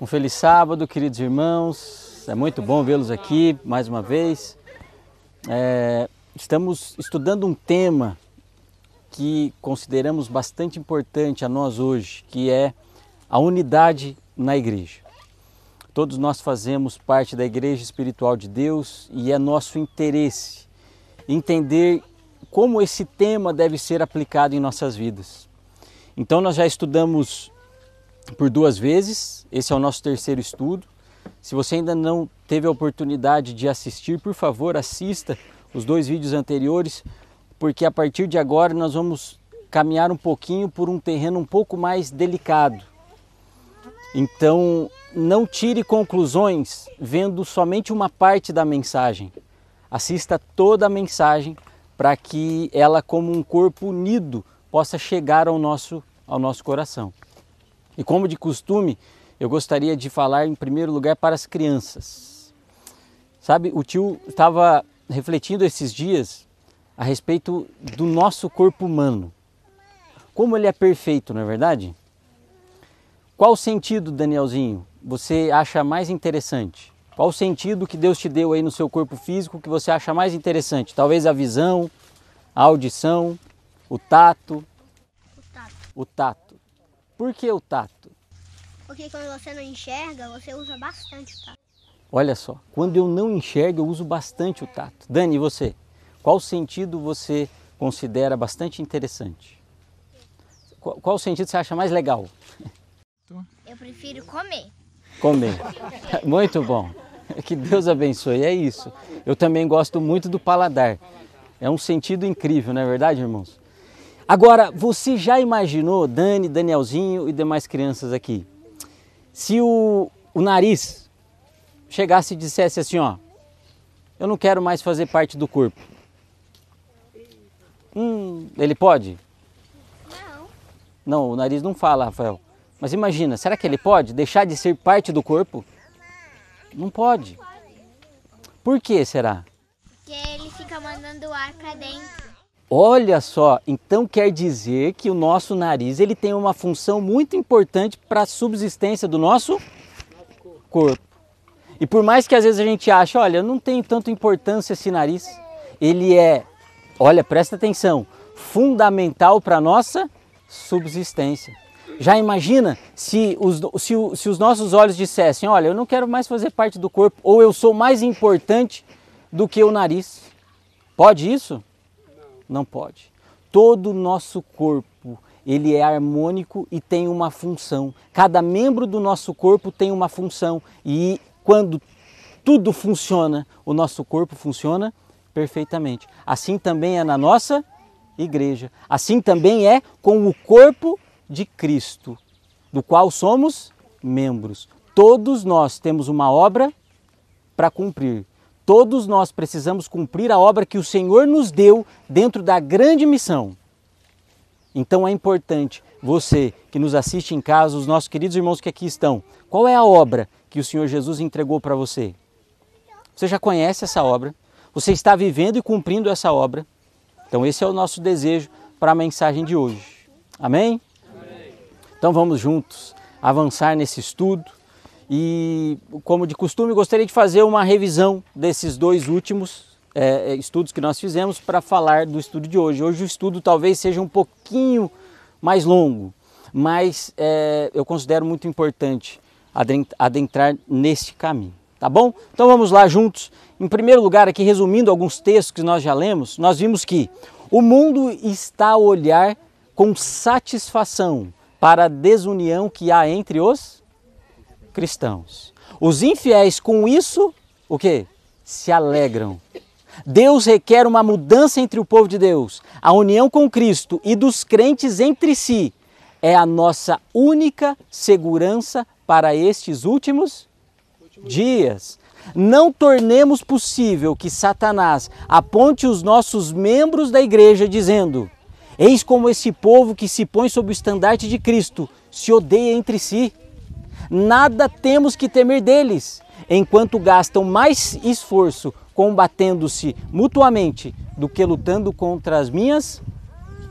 Um feliz sábado, queridos irmãos. É muito bom vê-los aqui mais uma vez. É, estamos estudando um tema que consideramos bastante importante a nós hoje, que é a unidade na igreja. Todos nós fazemos parte da igreja espiritual de Deus e é nosso interesse entender como esse tema deve ser aplicado em nossas vidas. Então, nós já estudamos por duas vezes. Esse é o nosso terceiro estudo. Se você ainda não teve a oportunidade de assistir, por favor, assista os dois vídeos anteriores, porque a partir de agora nós vamos caminhar um pouquinho por um terreno um pouco mais delicado. Então, não tire conclusões vendo somente uma parte da mensagem. Assista toda a mensagem para que ela, como um corpo unido, possa chegar ao nosso, ao nosso coração. E como de costume, eu gostaria de falar em primeiro lugar para as crianças. Sabe, o tio estava refletindo esses dias a respeito do nosso corpo humano. Como ele é perfeito, não é verdade? Qual sentido, Danielzinho, você acha mais interessante? Qual sentido que Deus te deu aí no seu corpo físico que você acha mais interessante? Talvez a visão, a audição, o tato. O tato. O tato. Por que o tato? Porque quando você não enxerga, você usa bastante o tato. Olha só, quando eu não enxergo, eu uso bastante o tato. Dani, e você? Qual sentido você considera bastante interessante? Qual, qual sentido você acha mais legal? Eu prefiro comer. Comer. Muito bom. Que Deus abençoe. É isso. Eu também gosto muito do paladar. É um sentido incrível, não é verdade, irmãos? Agora, você já imaginou, Dani, Danielzinho e demais crianças aqui, se o, o nariz chegasse e dissesse assim, ó, eu não quero mais fazer parte do corpo. Hum, ele pode? Não. Não, o nariz não fala, Rafael. Mas imagina, será que ele pode deixar de ser parte do corpo? Não pode. Por que será? Porque ele fica mandando ar para dentro. Olha só, então quer dizer que o nosso nariz ele tem uma função muito importante para a subsistência do nosso corpo. E por mais que às vezes a gente ache, olha, não tem tanta importância esse nariz, ele é, olha, presta atenção, fundamental para a nossa subsistência. Já imagina se os, se, se os nossos olhos dissessem, olha, eu não quero mais fazer parte do corpo, ou eu sou mais importante do que o nariz. Pode isso? Não pode. Todo o nosso corpo, ele é harmônico e tem uma função. Cada membro do nosso corpo tem uma função e quando tudo funciona, o nosso corpo funciona perfeitamente. Assim também é na nossa igreja. Assim também é com o corpo de Cristo, do qual somos membros. Todos nós temos uma obra para cumprir. Todos nós precisamos cumprir a obra que o Senhor nos deu dentro da grande missão. Então é importante você que nos assiste em casa, os nossos queridos irmãos que aqui estão, qual é a obra que o Senhor Jesus entregou para você? Você já conhece essa obra? Você está vivendo e cumprindo essa obra? Então, esse é o nosso desejo para a mensagem de hoje. Amém? Amém. Então, vamos juntos avançar nesse estudo e, como de costume, gostaria de fazer uma revisão desses dois últimos é, é estudos que nós fizemos para falar do estudo de hoje. Hoje o estudo talvez seja um pouquinho mais longo, mas é, eu considero muito importante adentrar neste caminho. Tá bom? Então vamos lá juntos. Em primeiro lugar, aqui resumindo alguns textos que nós já lemos, nós vimos que o mundo está a olhar com satisfação para a desunião que há entre os cristãos. Os infiéis com isso, o que? Se alegram. Deus requer uma mudança entre o povo de Deus. A união com Cristo e dos crentes entre si é a nossa única segurança para estes últimos dias. Não tornemos possível que Satanás aponte os nossos membros da igreja dizendo: Eis como esse povo que se põe sob o estandarte de Cristo se odeia entre si nada temos que temer deles, enquanto gastam mais esforço combatendo-se mutuamente do que lutando contra as minhas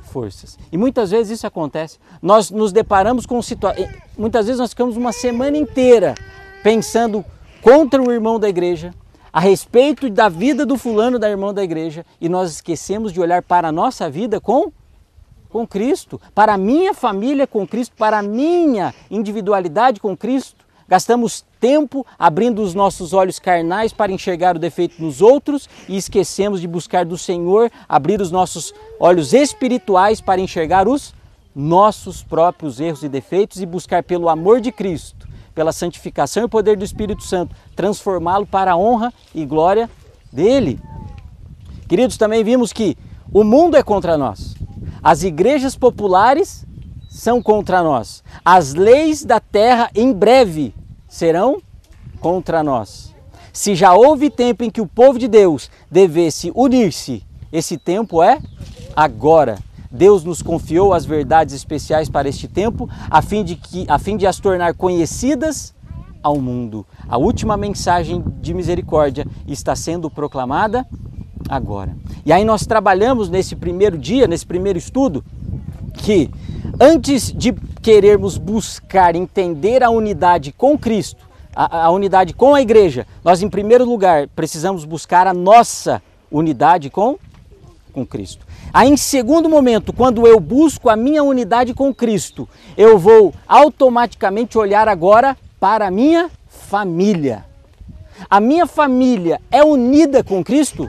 forças. E muitas vezes isso acontece. Nós nos deparamos com situações. Muitas vezes nós ficamos uma semana inteira pensando contra o irmão da igreja, a respeito da vida do fulano da irmã da igreja, e nós esquecemos de olhar para a nossa vida com com Cristo, para a minha família com Cristo, para a minha individualidade com Cristo. Gastamos tempo abrindo os nossos olhos carnais para enxergar o defeito nos outros e esquecemos de buscar do Senhor abrir os nossos olhos espirituais para enxergar os nossos próprios erros e defeitos e buscar pelo amor de Cristo, pela santificação e poder do Espírito Santo, transformá-lo para a honra e glória dele. Queridos, também vimos que o mundo é contra nós. As igrejas populares são contra nós. As leis da terra em breve serão contra nós. Se já houve tempo em que o povo de Deus devesse unir-se, esse tempo é agora. Deus nos confiou as verdades especiais para este tempo, a fim de, que, a fim de as tornar conhecidas ao mundo. A última mensagem de misericórdia está sendo proclamada agora. E aí nós trabalhamos nesse primeiro dia, nesse primeiro estudo, que antes de querermos buscar entender a unidade com Cristo, a, a, unidade com a igreja, nós em primeiro lugar precisamos buscar a nossa unidade com, com Cristo. Aí em segundo momento, quando eu busco a minha unidade com Cristo, eu vou automaticamente olhar agora para a minha família. A minha família é unida com Cristo?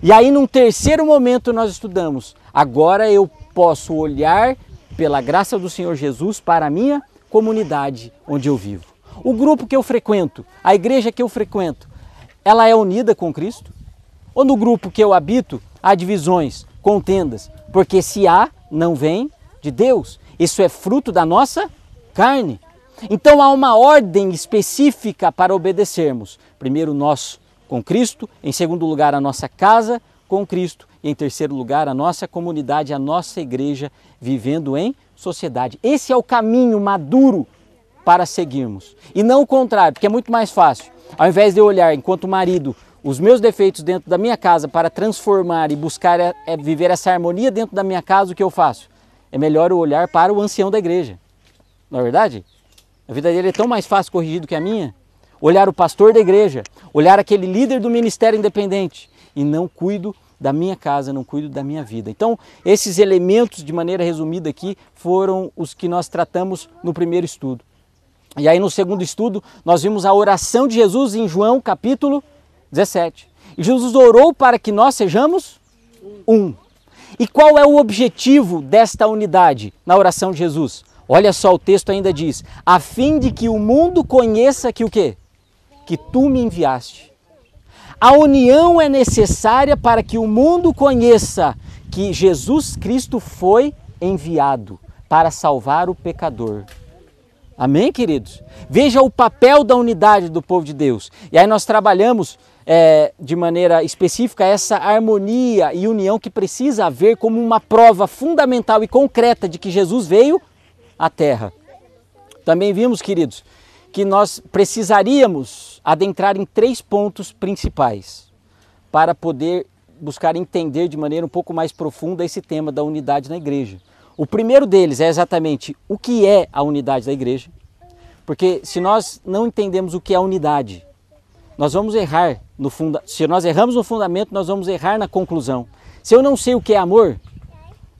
E aí, num terceiro momento, nós estudamos. Agora eu posso olhar, pela graça do Senhor Jesus, para a minha comunidade onde eu vivo. O grupo que eu frequento, a igreja que eu frequento, ela é unida com Cristo? Ou no grupo que eu habito há divisões, contendas? Porque se há, não vem de Deus. Isso é fruto da nossa carne. Então há uma ordem específica para obedecermos. Primeiro, nós com Cristo, em segundo lugar, a nossa casa com Cristo, e em terceiro lugar, a nossa comunidade, a nossa igreja, vivendo em sociedade. Esse é o caminho maduro para seguirmos. E não o contrário, porque é muito mais fácil. Ao invés de eu olhar enquanto marido os meus defeitos dentro da minha casa para transformar e buscar é, viver essa harmonia dentro da minha casa, o que eu faço? É melhor eu olhar para o ancião da igreja. Não é verdade? A vida dele é tão mais fácil corrigir do que a minha olhar o pastor da igreja, olhar aquele líder do ministério independente e não cuido da minha casa, não cuido da minha vida. Então, esses elementos, de maneira resumida aqui, foram os que nós tratamos no primeiro estudo. E aí, no segundo estudo, nós vimos a oração de Jesus em João capítulo 17. E Jesus orou para que nós sejamos um. E qual é o objetivo desta unidade na oração de Jesus? Olha só, o texto ainda diz: a fim de que o mundo conheça que o quê? que tu me enviaste. A união é necessária para que o mundo conheça que Jesus Cristo foi enviado para salvar o pecador. Amém, queridos? Veja o papel da unidade do povo de Deus. E aí nós trabalhamos é, de maneira específica essa harmonia e união que precisa haver como uma prova fundamental e concreta de que Jesus veio à Terra. Também vimos, queridos, que nós precisaríamos adentrar em três pontos principais para poder buscar entender de maneira um pouco mais profunda esse tema da unidade na igreja. O primeiro deles é exatamente o que é a unidade da igreja, porque se nós não entendemos o que é a unidade, nós vamos errar no funda se nós erramos no fundamento, nós vamos errar na conclusão. Se eu não sei o que é amor,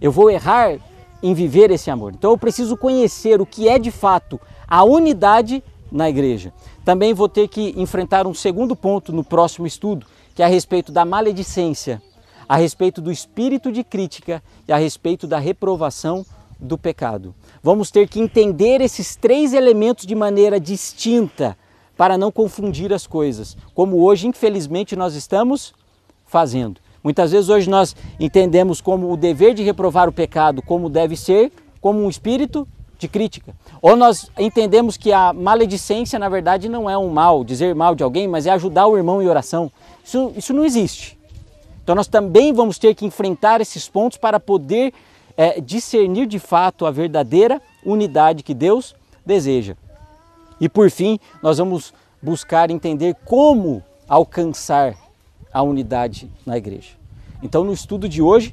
eu vou errar em viver esse amor. Então eu preciso conhecer o que é de fato a unidade na igreja. Também vou ter que enfrentar um segundo ponto no próximo estudo, que é a respeito da maledicência, a respeito do espírito de crítica e a respeito da reprovação do pecado. Vamos ter que entender esses três elementos de maneira distinta para não confundir as coisas, como hoje, infelizmente, nós estamos fazendo. Muitas vezes hoje nós entendemos como o dever de reprovar o pecado, como deve ser, como um espírito de crítica. Ou nós entendemos que a maledicência, na verdade, não é um mal, dizer mal de alguém, mas é ajudar o irmão em oração. Isso, isso não existe. Então nós também vamos ter que enfrentar esses pontos para poder é, discernir de fato a verdadeira unidade que Deus deseja. E por fim, nós vamos buscar entender como alcançar a unidade na igreja. Então, no estudo de hoje,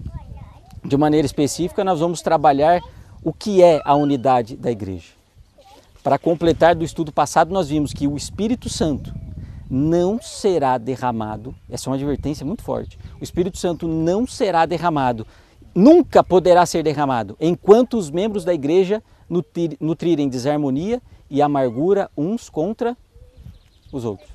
de maneira específica, nós vamos trabalhar o que é a unidade da igreja. Para completar do estudo passado, nós vimos que o Espírito Santo não será derramado, essa é uma advertência muito forte. O Espírito Santo não será derramado, nunca poderá ser derramado, enquanto os membros da igreja nutrirem desarmonia e amargura uns contra os outros.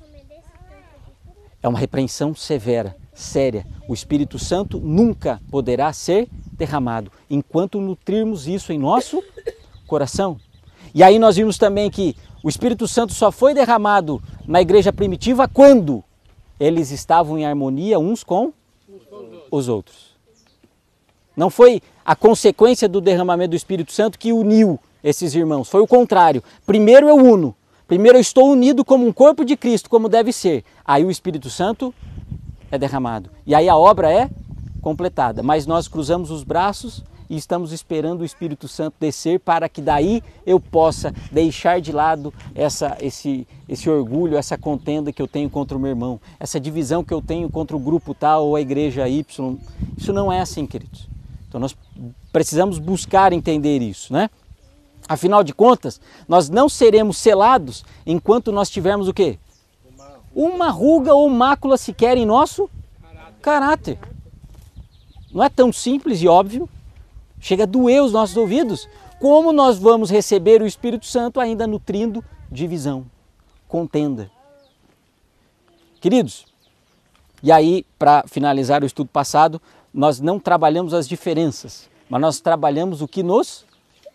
É uma repreensão severa séria. O Espírito Santo nunca poderá ser derramado enquanto nutrirmos isso em nosso coração. E aí nós vimos também que o Espírito Santo só foi derramado na igreja primitiva quando eles estavam em harmonia uns com os outros. Não foi a consequência do derramamento do Espírito Santo que uniu esses irmãos, foi o contrário. Primeiro eu uno, primeiro eu estou unido como um corpo de Cristo, como deve ser. Aí o Espírito Santo é derramado. E aí a obra é completada. Mas nós cruzamos os braços e estamos esperando o Espírito Santo descer para que daí eu possa deixar de lado essa, esse, esse orgulho, essa contenda que eu tenho contra o meu irmão, essa divisão que eu tenho contra o grupo tal ou a igreja Y. Isso não é assim, queridos. Então nós precisamos buscar entender isso, né? Afinal de contas, nós não seremos selados enquanto nós tivermos o quê? uma ruga ou mácula sequer em nosso caráter. Não é tão simples e óbvio, chega a doer os nossos ouvidos. Como nós vamos receber o Espírito Santo ainda nutrindo divisão, contenda? Queridos, e aí, para finalizar o estudo passado, nós não trabalhamos as diferenças, mas nós trabalhamos o que nos,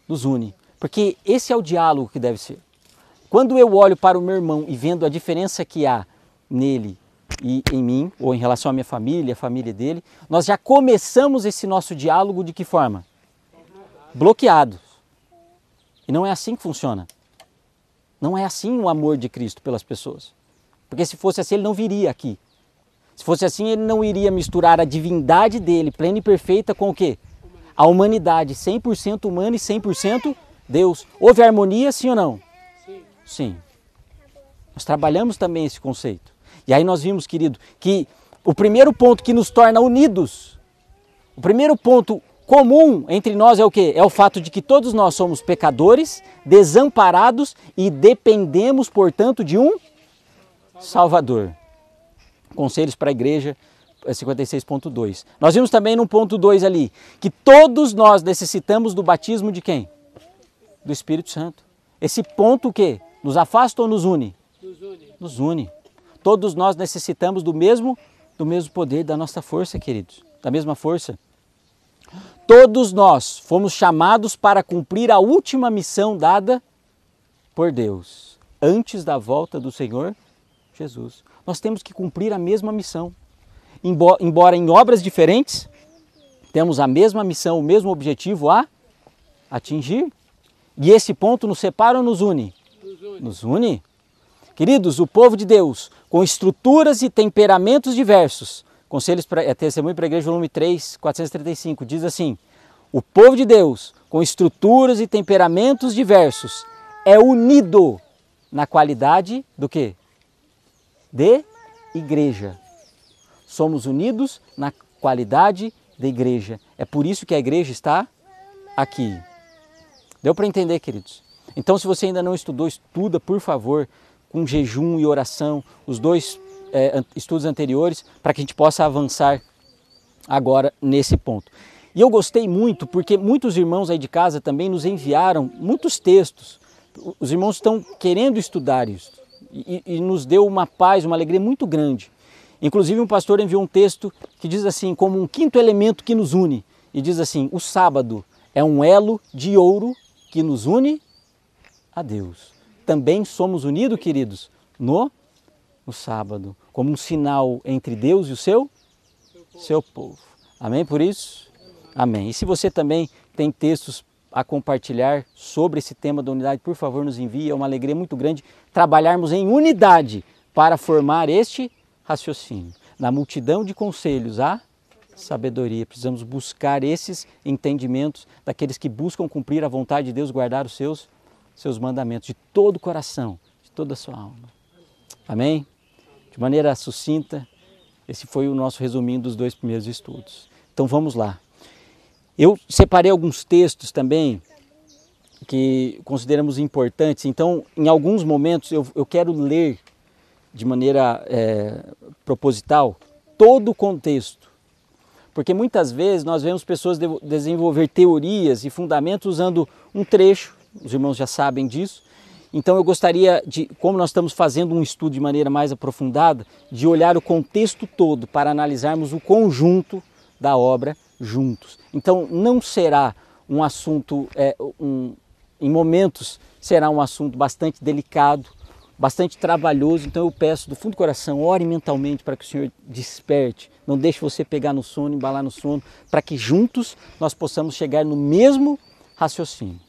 nos une. Porque esse é o diálogo que deve ser. Quando eu olho para o meu irmão e vendo a diferença que há nele e em mim, ou em relação à minha família, a família dele, nós já começamos esse nosso diálogo de que forma? Bloqueados. E não é assim que funciona. Não é assim o amor de Cristo pelas pessoas. Porque se fosse assim, ele não viria aqui. Se fosse assim, ele não iria misturar a divindade dele, plena e perfeita, com o quê? A humanidade, 100% humana e 100% Deus. Houve harmonia, sim ou não? Sim. Nós trabalhamos também esse conceito. E aí nós vimos, querido, que o primeiro ponto que nos torna unidos, o primeiro ponto comum entre nós é o que? É o fato de que todos nós somos pecadores, desamparados e dependemos, portanto, de um Salvador. Conselhos para a igreja 56.2. É nós vimos também no ponto 2 ali que todos nós necessitamos do batismo de quem? Do Espírito Santo. Esse ponto o que nos afasta ou nos une? Nos une. Todos nós necessitamos do mesmo, do mesmo poder, da nossa força, queridos. Da mesma força. Todos nós fomos chamados para cumprir a última missão dada por Deus, antes da volta do Senhor Jesus. Nós temos que cumprir a mesma missão. Embora em obras diferentes, temos a mesma missão, o mesmo objetivo a atingir. E esse ponto nos separa ou nos une? Nos une. Queridos, o povo de Deus, com estruturas e temperamentos diversos, Conselhos para, é Testemunho para a Igreja, volume 3, 435, diz assim: O povo de Deus, com estruturas e temperamentos diversos, é unido na qualidade do que? De igreja. Somos unidos na qualidade da igreja. É por isso que a igreja está aqui. Deu para entender, queridos? Então, se você ainda não estudou, estuda, por favor, com jejum e oração, os dois é, estudos anteriores, para que a gente possa avançar agora nesse ponto. E eu gostei muito porque muitos irmãos aí de casa também nos enviaram muitos textos. Os irmãos estão querendo estudar isso e, e nos deu uma paz, uma alegria muito grande. Inclusive, um pastor enviou um texto que diz assim: como um quinto elemento que nos une, e diz assim: o sábado é um elo de ouro que nos une a Deus. Também somos unidos, queridos, no, no sábado, como um sinal entre Deus e o seu, seu povo. Amém por isso? Amém. E se você também tem textos a compartilhar sobre esse tema da unidade, por favor, nos envie. É uma alegria muito grande trabalharmos em unidade para formar este raciocínio. Na multidão de conselhos há sabedoria. Precisamos buscar esses entendimentos daqueles que buscam cumprir a vontade de Deus, guardar os seus seus mandamentos de todo o coração, de toda a sua alma. Amém? De maneira sucinta, esse foi o nosso resuminho dos dois primeiros estudos. Então vamos lá. Eu separei alguns textos também que consideramos importantes. Então, em alguns momentos, eu, eu quero ler de maneira é, proposital todo o contexto. Porque muitas vezes nós vemos pessoas desenvolver teorias e fundamentos usando um trecho os irmãos já sabem disso. Então eu gostaria de, como nós estamos fazendo um estudo de maneira mais aprofundada, de olhar o contexto todo para analisarmos o conjunto da obra juntos. Então não será um assunto, é, um, em momentos será um assunto bastante delicado, bastante trabalhoso. Então eu peço do fundo do coração, ore mentalmente para que o Senhor desperte, não deixe você pegar no sono, embalar no sono, para que juntos nós possamos chegar no mesmo raciocínio.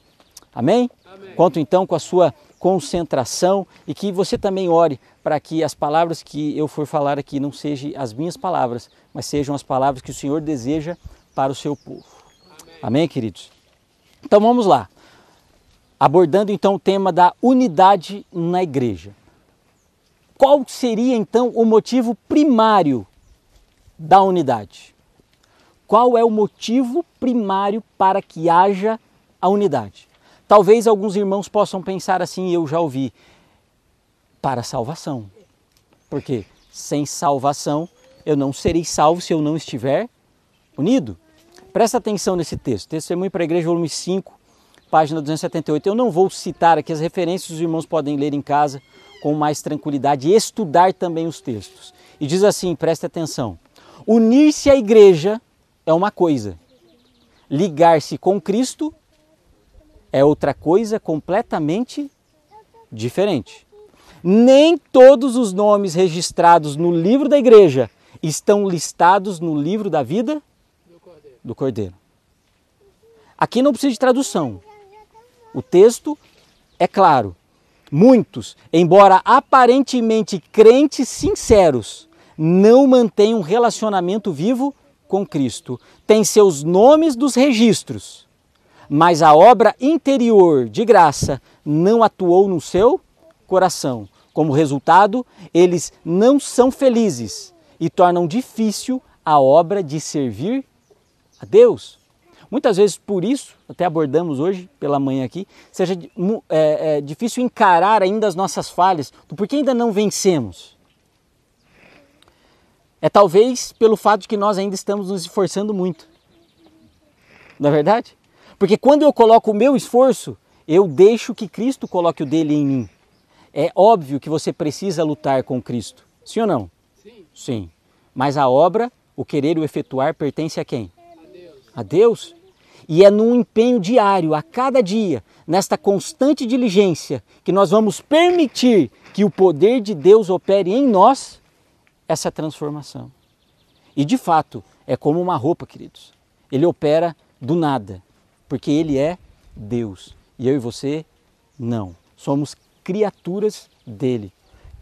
Amém? Amém? Conto então com a sua concentração e que você também ore para que as palavras que eu for falar aqui não sejam as minhas palavras, mas sejam as palavras que o Senhor deseja para o seu povo. Amém, Amém queridos? Então vamos lá. Abordando então o tema da unidade na igreja. Qual seria então o motivo primário da unidade? Qual é o motivo primário para que haja a unidade? Talvez alguns irmãos possam pensar assim, eu já ouvi, para salvação. Porque sem salvação eu não serei salvo se eu não estiver unido. Presta atenção nesse texto, Testemunho para a Igreja, volume 5, página 278. Eu não vou citar aqui as referências, os irmãos podem ler em casa com mais tranquilidade e estudar também os textos. E diz assim, presta atenção: unir-se à igreja é uma coisa, ligar-se com Cristo é outra coisa completamente diferente. Nem todos os nomes registrados no livro da igreja estão listados no livro da vida do cordeiro. Aqui não precisa de tradução. O texto é claro. Muitos, embora aparentemente crentes sinceros, não mantêm um relacionamento vivo com Cristo. Têm seus nomes dos registros mas a obra interior de graça não atuou no seu coração. Como resultado, eles não são felizes e tornam difícil a obra de servir a Deus. Muitas vezes por isso, até abordamos hoje pela manhã aqui, seja é, é, difícil encarar ainda as nossas falhas, porque ainda não vencemos. É talvez pelo fato de que nós ainda estamos nos esforçando muito. Não é verdade? Porque quando eu coloco o meu esforço, eu deixo que Cristo coloque o dele em mim. É óbvio que você precisa lutar com Cristo. Sim ou não? Sim. Sim. Mas a obra, o querer e o efetuar pertence a quem? A Deus. A Deus. E é num empenho diário, a cada dia, nesta constante diligência, que nós vamos permitir que o poder de Deus opere em nós essa transformação. E de fato, é como uma roupa, queridos. Ele opera do nada porque Ele é Deus e eu e você não. Somos criaturas dele.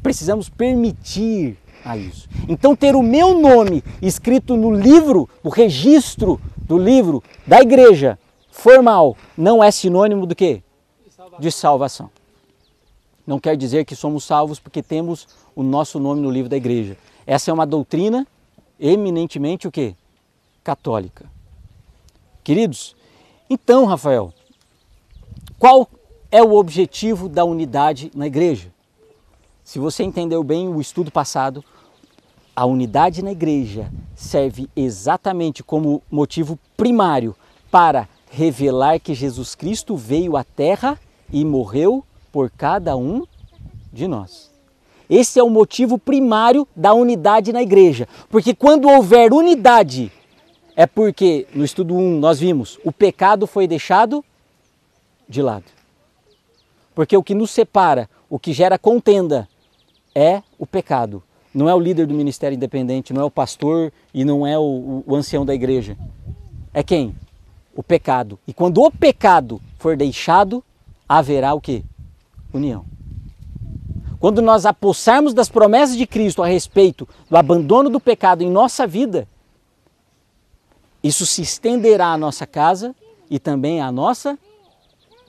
Precisamos permitir a isso. Então, ter o meu nome escrito no livro, o registro do livro da igreja formal, não é sinônimo do que? De salvação. Não quer dizer que somos salvos porque temos o nosso nome no livro da igreja. Essa é uma doutrina eminentemente o que? Católica. Queridos, então, Rafael, qual é o objetivo da unidade na igreja? Se você entendeu bem o estudo passado, a unidade na igreja serve exatamente como motivo primário para revelar que Jesus Cristo veio à terra e morreu por cada um de nós. Esse é o motivo primário da unidade na igreja, porque quando houver unidade é porque no estudo 1 nós vimos o pecado foi deixado de lado. Porque o que nos separa, o que gera contenda, é o pecado. Não é o líder do ministério independente, não é o pastor e não é o, o ancião da igreja. É quem? O pecado. E quando o pecado for deixado, haverá o que? União. Quando nós apossarmos das promessas de Cristo a respeito do abandono do pecado em nossa vida, isso se estenderá à nossa casa e também à nossa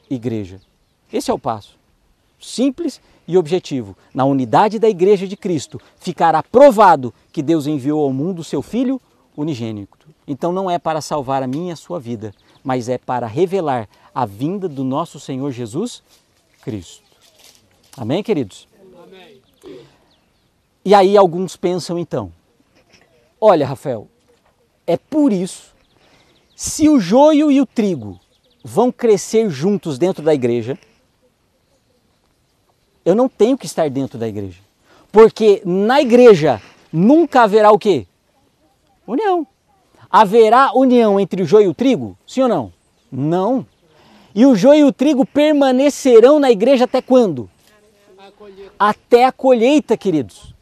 igreja. Esse é o passo. Simples e objetivo. Na unidade da igreja de Cristo ficará provado que Deus enviou ao mundo seu Filho unigênito. Então não é para salvar a minha e a sua vida, mas é para revelar a vinda do nosso Senhor Jesus Cristo. Amém, queridos? Amém. E aí alguns pensam então: olha, Rafael, é por isso, se o joio e o trigo vão crescer juntos dentro da igreja, eu não tenho que estar dentro da igreja. Porque na igreja nunca haverá o quê? União. Haverá união entre o joio e o trigo? Sim ou não? Não. E o joio e o trigo permanecerão na igreja até quando? A até a colheita, queridos.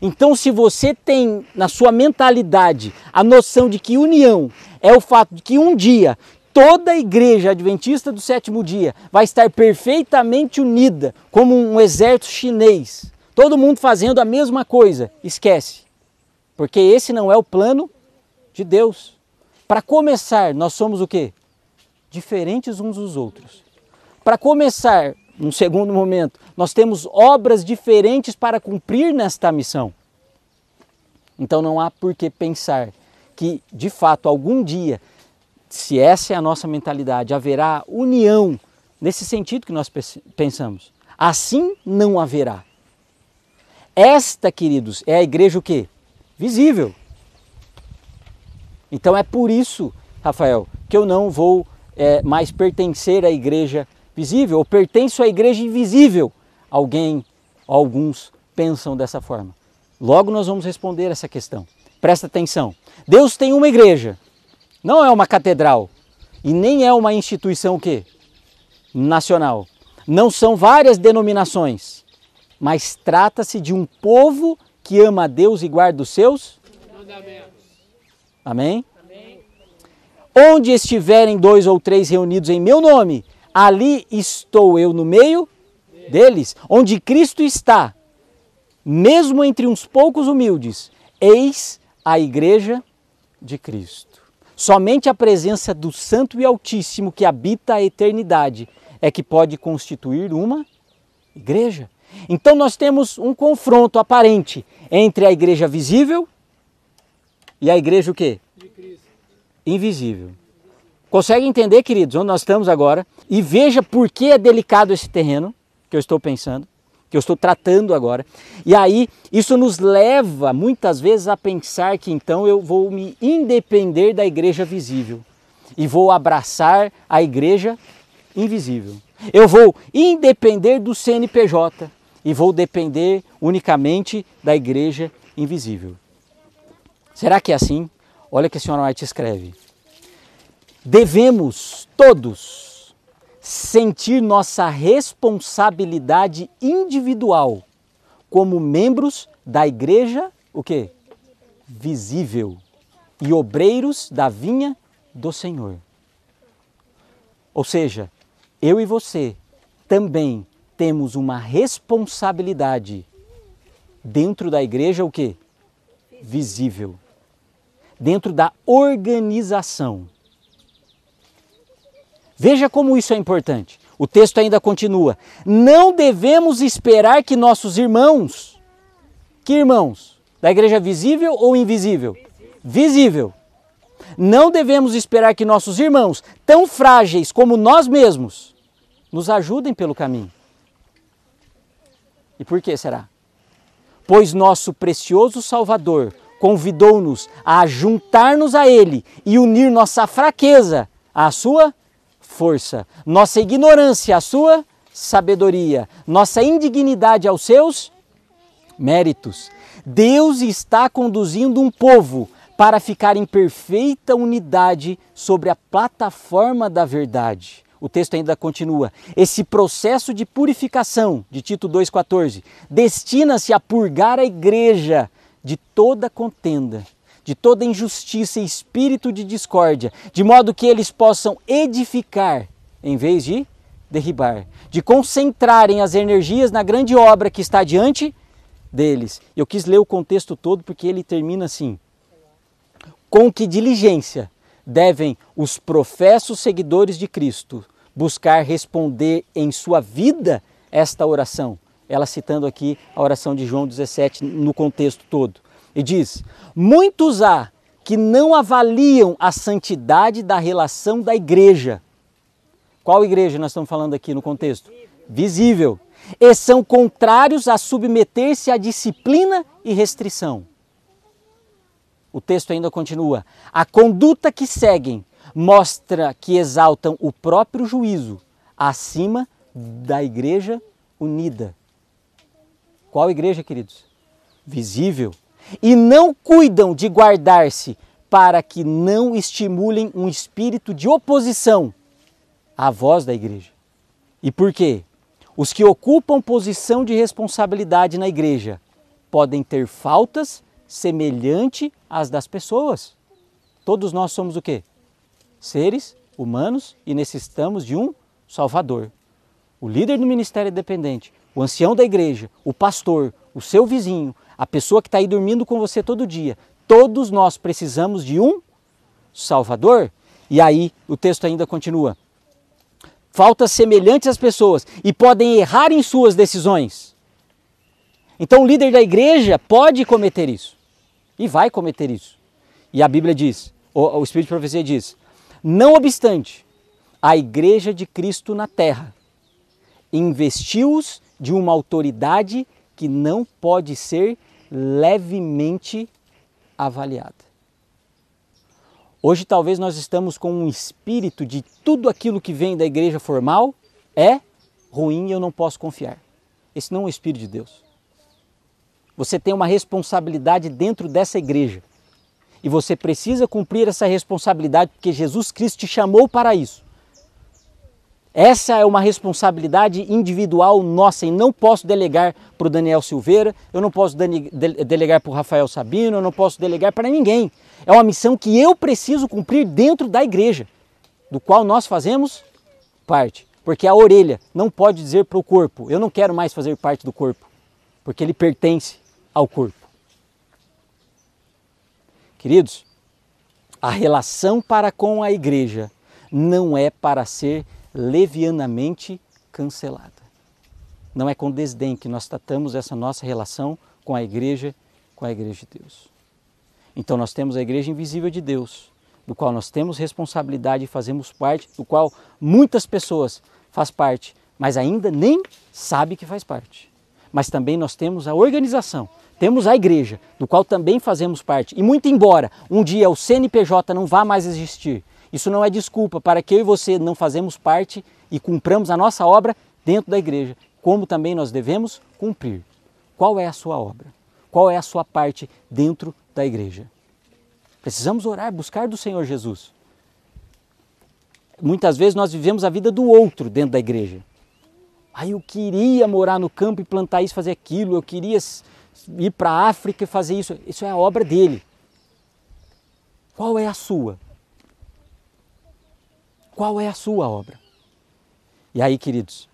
Então, se você tem na sua mentalidade a noção de que união é o fato de que um dia toda a igreja adventista do sétimo dia vai estar perfeitamente unida, como um exército chinês, todo mundo fazendo a mesma coisa, esquece. Porque esse não é o plano de Deus. Para começar, nós somos o quê? Diferentes uns dos outros. Para começar, num segundo momento, nós temos obras diferentes para cumprir nesta missão. Então não há por que pensar que, de fato, algum dia, se essa é a nossa mentalidade, haverá união nesse sentido que nós pensamos. Assim não haverá. Esta, queridos, é a igreja o quê? Visível. Então é por isso, Rafael, que eu não vou é, mais pertencer à igreja visível visível, ou pertenço à igreja invisível. Alguém, alguns pensam dessa forma. Logo nós vamos responder essa questão. Presta atenção. Deus tem uma igreja. Não é uma catedral e nem é uma instituição que nacional. Não são várias denominações, mas trata-se de um povo que ama a Deus e guarda os seus mandamentos. Amém? Onde estiverem dois ou três reunidos em meu nome, ali estou eu no meio deles, onde Cristo está, mesmo entre uns poucos humildes, eis a igreja de Cristo. Somente a presença do Santo e Altíssimo que habita a eternidade é que pode constituir uma igreja. Então nós temos um confronto aparente entre a igreja visível e a igreja o quê? Invisível. Consegue entender, queridos, onde nós estamos agora? E veja por que é delicado esse terreno que eu estou pensando, que eu estou tratando agora. E aí, isso nos leva muitas vezes a pensar que então eu vou me independer da igreja visível e vou abraçar a igreja invisível. Eu vou independer do CNPJ e vou depender unicamente da igreja invisível. Será que é assim? Olha o que a senhora White escreve. Devemos todos sentir nossa responsabilidade individual como membros da igreja, o quê? Visível e obreiros da vinha do Senhor. Ou seja, eu e você também temos uma responsabilidade dentro da igreja o quê? Visível. Dentro da organização Veja como isso é importante. O texto ainda continua: Não devemos esperar que nossos irmãos, que irmãos? Da igreja visível ou invisível? Visível. Não devemos esperar que nossos irmãos, tão frágeis como nós mesmos, nos ajudem pelo caminho. E por que será? Pois nosso precioso Salvador convidou-nos a juntar-nos a Ele e unir nossa fraqueza à sua força, nossa ignorância à sua sabedoria, nossa indignidade aos seus méritos. Deus está conduzindo um povo para ficar em perfeita unidade sobre a plataforma da verdade. O texto ainda continua. Esse processo de purificação, de Tito 2,14, destina-se a purgar a igreja de toda contenda de toda injustiça e espírito de discórdia, de modo que eles possam edificar em vez de derribar, de concentrarem as energias na grande obra que está diante deles. Eu quis ler o contexto todo porque ele termina assim: Com que diligência devem os professos seguidores de Cristo buscar responder em sua vida esta oração? Ela citando aqui a oração de João 17 no contexto todo e diz: Muitos há que não avaliam a santidade da relação da igreja. Qual igreja nós estamos falando aqui no contexto? Visível. E são contrários a submeter-se à disciplina e restrição. O texto ainda continua: A conduta que seguem mostra que exaltam o próprio juízo acima da igreja unida. Qual igreja, queridos? Visível e não cuidam de guardar-se para que não estimulem um espírito de oposição à voz da igreja. E por quê? Os que ocupam posição de responsabilidade na igreja podem ter faltas semelhante às das pessoas. Todos nós somos o quê? Seres humanos e necessitamos de um Salvador. O líder do ministério dependente, o ancião da igreja, o pastor, o seu vizinho, a pessoa que está aí dormindo com você todo dia. Todos nós precisamos de um Salvador. E aí o texto ainda continua. Faltas semelhantes às pessoas e podem errar em suas decisões. Então o líder da igreja pode cometer isso e vai cometer isso. E a Bíblia diz, o Espírito de Profecia diz: não obstante, a igreja de Cristo na terra investiu-os de uma autoridade que não pode ser levemente avaliada. Hoje talvez nós estamos com um espírito de tudo aquilo que vem da igreja formal é ruim e eu não posso confiar. Esse não é o espírito de Deus. Você tem uma responsabilidade dentro dessa igreja. E você precisa cumprir essa responsabilidade porque Jesus Cristo te chamou para isso. Essa é uma responsabilidade individual nossa e não posso delegar para o Daniel Silveira, eu não posso delegar para o Rafael Sabino, eu não posso delegar para ninguém. É uma missão que eu preciso cumprir dentro da igreja, do qual nós fazemos parte. Porque a orelha não pode dizer para o corpo, eu não quero mais fazer parte do corpo, porque ele pertence ao corpo. Queridos, a relação para com a igreja não é para ser levianamente cancelada. Não é com desdém que nós tratamos essa nossa relação com a igreja, com a igreja de Deus. Então nós temos a igreja invisível de Deus, do qual nós temos responsabilidade e fazemos parte, do qual muitas pessoas faz parte, mas ainda nem sabe que faz parte. Mas também nós temos a organização, temos a igreja, do qual também fazemos parte. E muito embora um dia o CNPJ não vá mais existir, isso não é desculpa para que eu e você não fazemos parte e cumpramos a nossa obra dentro da igreja, como também nós devemos cumprir. Qual é a sua obra? Qual é a sua parte dentro da igreja? Precisamos orar, buscar do Senhor Jesus. Muitas vezes nós vivemos a vida do outro dentro da igreja. Aí ah, eu queria morar no campo e plantar isso, fazer aquilo, eu queria ir para a África e fazer isso. Isso é a obra dele. Qual é a sua? Qual é a sua obra? E aí, queridos,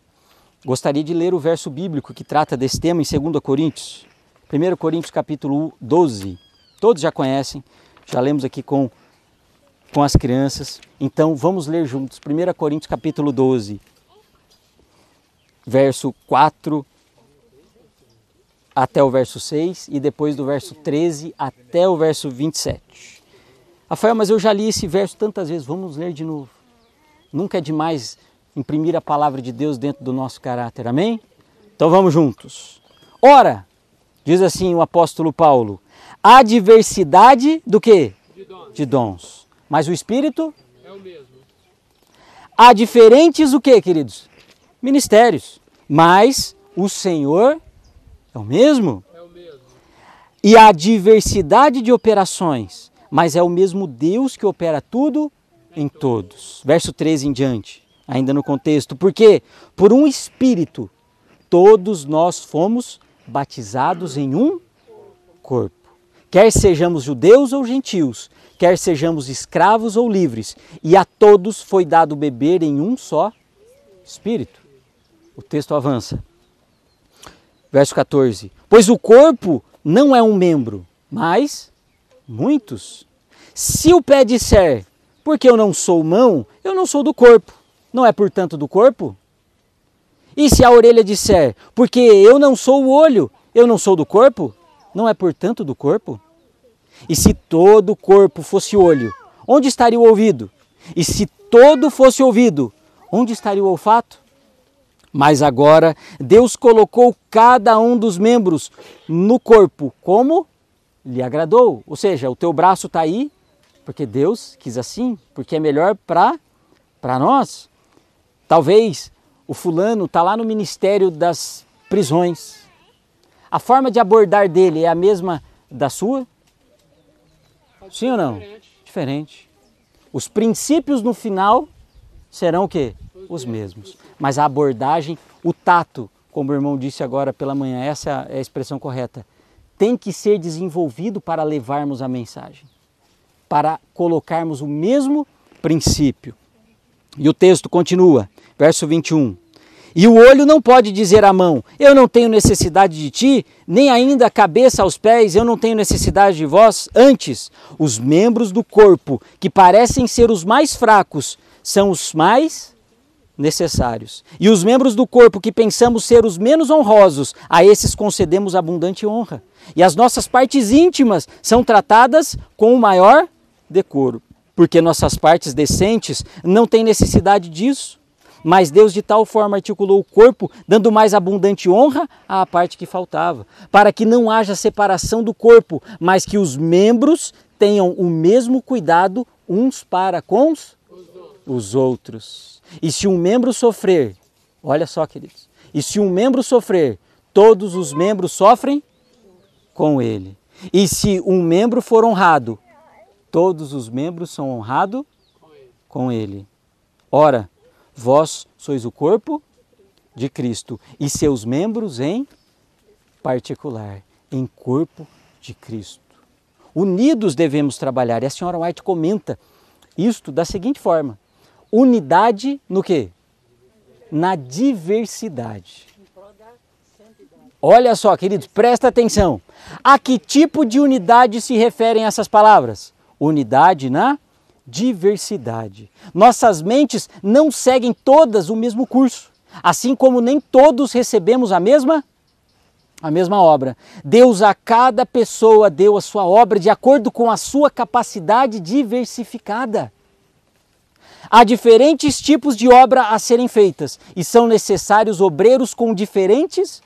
gostaria de ler o verso bíblico que trata desse tema em 2 Coríntios, 1 Coríntios capítulo 12. Todos já conhecem, já lemos aqui com, com as crianças. Então vamos ler juntos. 1 Coríntios capítulo 12, verso 4 até o verso 6 e depois do verso 13 até o verso 27. Rafael, mas eu já li esse verso tantas vezes, vamos ler de novo. Nunca é demais imprimir a palavra de Deus dentro do nosso caráter. Amém? Então vamos juntos. Ora, diz assim o apóstolo Paulo, há diversidade do que? De dons. De dons. Mas o Espírito? É o mesmo. Há diferentes o que, queridos? Ministérios. Mas o Senhor é o mesmo. É o mesmo. E há diversidade de operações, mas é o mesmo Deus que opera tudo em todos. Verso 13 em diante, ainda no contexto. Porque por um Espírito todos nós fomos batizados em um corpo. Quer sejamos judeus ou gentios, quer sejamos escravos ou livres, e a todos foi dado beber em um só Espírito. O texto avança. Verso 14: Pois o corpo não é um membro, mas muitos. Se o pé disser, porque eu não sou mão, eu não sou do corpo. Não é, portanto, do corpo? E se a orelha disser, porque eu não sou o olho, eu não sou do corpo? Não é, portanto, do corpo? E se todo o corpo fosse olho, onde estaria o ouvido? E se todo fosse ouvido, onde estaria o olfato? Mas agora Deus colocou cada um dos membros no corpo como lhe agradou. Ou seja, o teu braço está aí porque Deus quis assim, porque é melhor para para nós. Talvez o fulano está lá no Ministério das Prisões. A forma de abordar dele é a mesma da sua? Sim ou não? Diferente. diferente. Os princípios no final serão o quê? Os mesmos. Mas a abordagem, o tato, como o irmão disse agora pela manhã, essa é a expressão correta, tem que ser desenvolvido para levarmos a mensagem para colocarmos o mesmo princípio. E o texto continua, verso 21. E o olho não pode dizer à mão: Eu não tenho necessidade de ti, nem ainda a cabeça aos pés, eu não tenho necessidade de vós. Antes, os membros do corpo, que parecem ser os mais fracos, são os mais necessários. E os membros do corpo que pensamos ser os menos honrosos, a esses concedemos abundante honra. E as nossas partes íntimas são tratadas com o maior decoro, porque nossas partes decentes não têm necessidade disso. Mas Deus de tal forma articulou o corpo, dando mais abundante honra à parte que faltava, para que não haja separação do corpo, mas que os membros tenham o mesmo cuidado uns para com os, os outros. E se um membro sofrer, olha só, queridos, e se um membro sofrer, todos os membros sofrem com ele. E se um membro for honrado, todos os membros são honrados com ele. Ora, vós sois o corpo de Cristo e seus membros em particular, em corpo de Cristo. Unidos devemos trabalhar. E a senhora White comenta isto da seguinte forma: unidade no quê? Na diversidade. Olha só, queridos, presta atenção. A que tipo de unidade se referem essas palavras? unidade na diversidade. Nossas mentes não seguem todas o mesmo curso, assim como nem todos recebemos a mesma a mesma obra. Deus a cada pessoa deu a sua obra de acordo com a sua capacidade diversificada. Há diferentes tipos de obra a serem feitas e são necessários obreiros com diferentes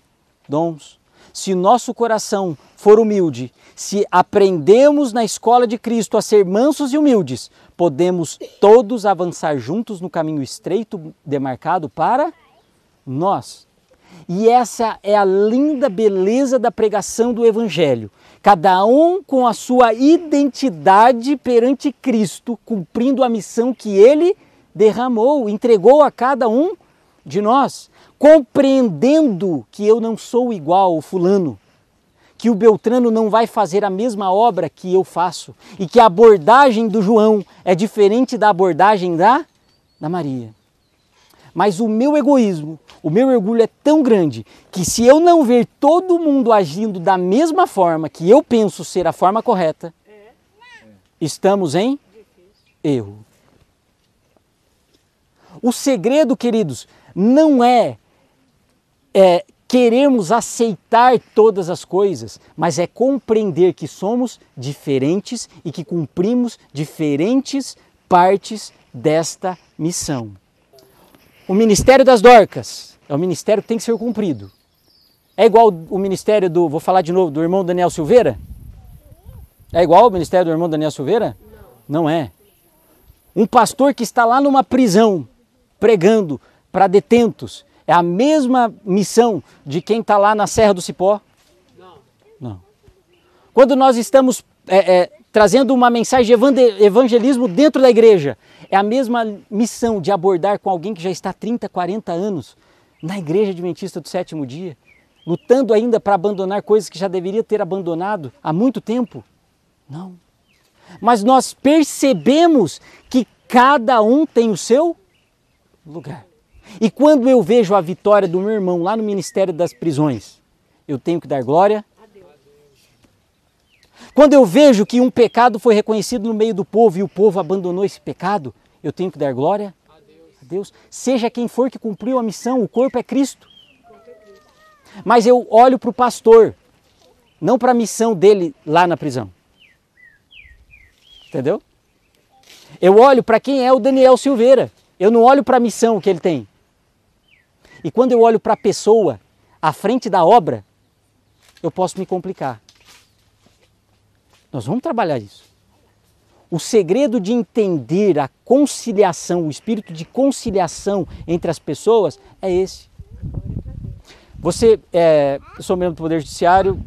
dons. Se nosso coração for humilde se aprendemos na escola de Cristo a ser mansos e humildes, podemos todos avançar juntos no caminho estreito demarcado para nós. E essa é a linda beleza da pregação do Evangelho. Cada um com a sua identidade perante Cristo, cumprindo a missão que ele derramou, entregou a cada um de nós, compreendendo que eu não sou igual ao fulano, que o Beltrano não vai fazer a mesma obra que eu faço e que a abordagem do João é diferente da abordagem da, da Maria. Mas o meu egoísmo, o meu orgulho é tão grande que se eu não ver todo mundo agindo da mesma forma que eu penso ser a forma correta, estamos em erro. O segredo, queridos, não é, é queremos aceitar todas as coisas, mas é compreender que somos diferentes e que cumprimos diferentes partes desta missão. O ministério das Dorcas é um ministério que tem que ser cumprido. É igual o ministério do, vou falar de novo, do irmão Daniel Silveira? É igual o ministério do irmão Daniel Silveira? Não, Não é. Um pastor que está lá numa prisão pregando para detentos, é a mesma missão de quem está lá na Serra do Cipó? Não. Não. Quando nós estamos é, é, trazendo uma mensagem de evangelismo dentro da igreja, é a mesma missão de abordar com alguém que já está há 30, 40 anos na igreja adventista do sétimo dia, lutando ainda para abandonar coisas que já deveria ter abandonado há muito tempo? Não. Mas nós percebemos que cada um tem o seu lugar. E quando eu vejo a vitória do meu irmão lá no Ministério das Prisões, eu tenho que dar glória. Quando eu vejo que um pecado foi reconhecido no meio do povo e o povo abandonou esse pecado, eu tenho que dar glória a Deus. Seja quem for que cumpriu a missão, o corpo é Cristo. Mas eu olho para o pastor, não para a missão dele lá na prisão. Entendeu? Eu olho para quem é o Daniel Silveira. Eu não olho para a missão que ele tem. E quando eu olho para a pessoa à frente da obra, eu posso me complicar. Nós vamos trabalhar isso. O segredo de entender a conciliação, o espírito de conciliação entre as pessoas é esse. Você, é, eu sou membro do Poder Judiciário,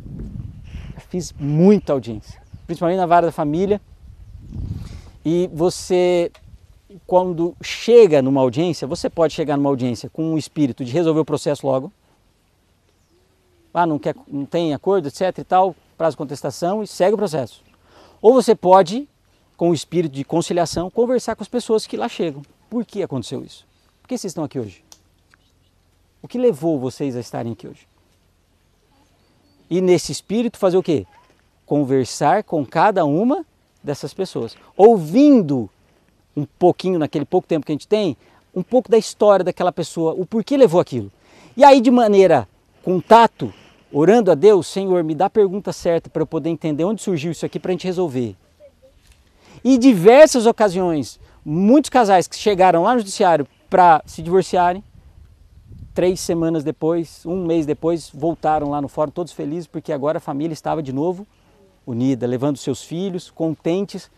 fiz muita audiência, principalmente na vara da família. E você quando chega numa audiência, você pode chegar numa audiência com o espírito de resolver o processo logo. Ah, não, quer, não tem acordo, etc e tal, prazo de contestação e segue o processo. Ou você pode, com o espírito de conciliação, conversar com as pessoas que lá chegam. Por que aconteceu isso? Por que vocês estão aqui hoje? O que levou vocês a estarem aqui hoje? E nesse espírito fazer o quê? Conversar com cada uma dessas pessoas, ouvindo um pouquinho naquele pouco tempo que a gente tem, um pouco da história daquela pessoa, o porquê levou aquilo. E aí, de maneira contato, orando a Deus, Senhor, me dá a pergunta certa para eu poder entender onde surgiu isso aqui para a gente resolver. E diversas ocasiões, muitos casais que chegaram lá no judiciário para se divorciarem, três semanas depois, um mês depois, voltaram lá no fórum todos felizes porque agora a família estava de novo unida, levando seus filhos, contentes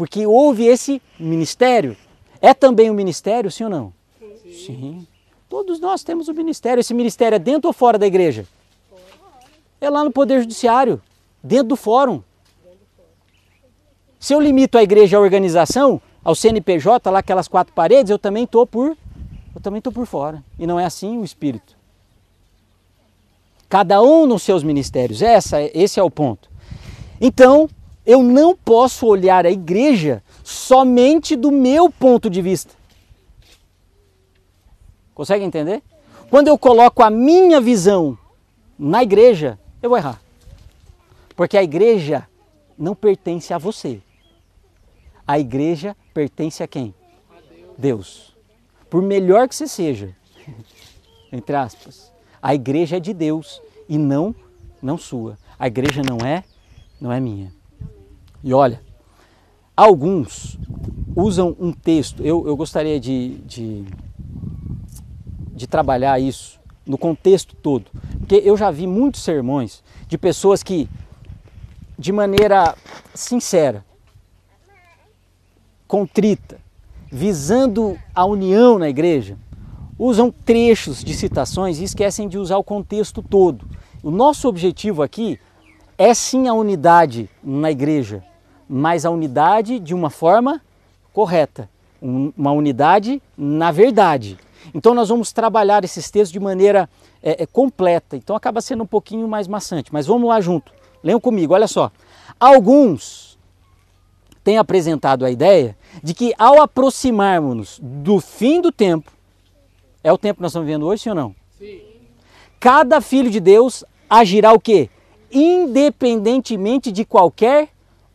porque houve esse ministério. É também um ministério, sim ou não? Sim. sim. Todos nós temos um ministério. Esse ministério é dentro ou fora da igreja? É lá no Poder Judiciário, dentro do fórum. Se eu limito a igreja à organização, ao CNPJ, lá aquelas quatro paredes, eu também estou por eu também estou por fora. E não é assim o espírito. Cada um nos seus ministérios. Essa, esse é o ponto. Então, eu não posso olhar a igreja somente do meu ponto de vista. Consegue entender? Quando eu coloco a minha visão na igreja, eu vou errar. Porque a igreja não pertence a você. A igreja pertence a quem? Deus. Por melhor que você seja, entre aspas, a igreja é de Deus e não não sua. A igreja não é, não é minha. E olha, alguns usam um texto, eu, eu gostaria de, de, de trabalhar isso no contexto todo, porque eu já vi muitos sermões de pessoas que, de maneira sincera, contrita, visando a união na igreja, usam trechos de citações e esquecem de usar o contexto todo. O nosso objetivo aqui é sim a unidade na igreja, mas a unidade de uma forma correta, uma unidade na verdade. Então nós vamos trabalhar esses textos de maneira é, é, completa, então acaba sendo um pouquinho mais maçante, mas vamos lá junto. Leiam comigo, olha só. Alguns têm apresentado a ideia de que ao aproximarmos-nos do fim do tempo, é o tempo que nós estamos vivendo hoje, sim ou não? Sim. Cada filho de Deus agirá o quê? Independentemente de qualquer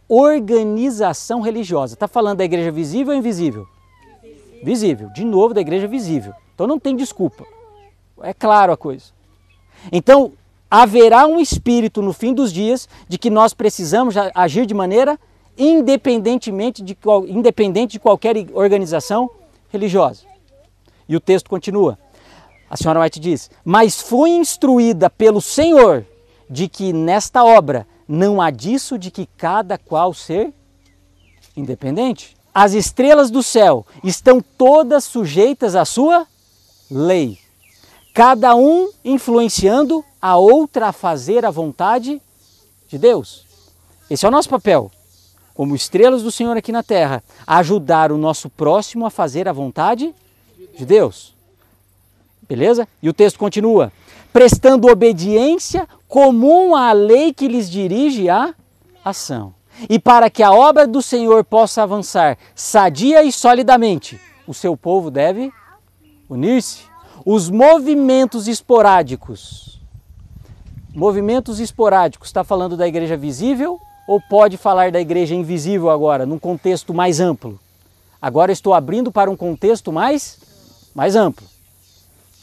organização religiosa. Está falando da igreja visível ou invisível? Visível. De novo, da igreja visível. Então não tem desculpa. É claro a coisa. Então, haverá um espírito no fim dos dias de que nós precisamos agir de maneira independentemente de, independente de qualquer organização religiosa. E o texto continua. A senhora White diz: Mas fui instruída pelo Senhor de que nesta obra não há disso de que cada qual ser independente. As estrelas do céu estão todas sujeitas à sua lei, cada um influenciando a outra a fazer a vontade de Deus. Esse é o nosso papel, como estrelas do Senhor aqui na terra, ajudar o nosso próximo a fazer a vontade de Deus. Beleza? E o texto continua: prestando obediência comum à lei que lhes dirige a ação. E para que a obra do Senhor possa avançar sadia e solidamente, o seu povo deve unir-se. Os movimentos esporádicos. Movimentos esporádicos, está falando da igreja visível ou pode falar da igreja invisível agora, num contexto mais amplo? Agora estou abrindo para um contexto mais, mais amplo.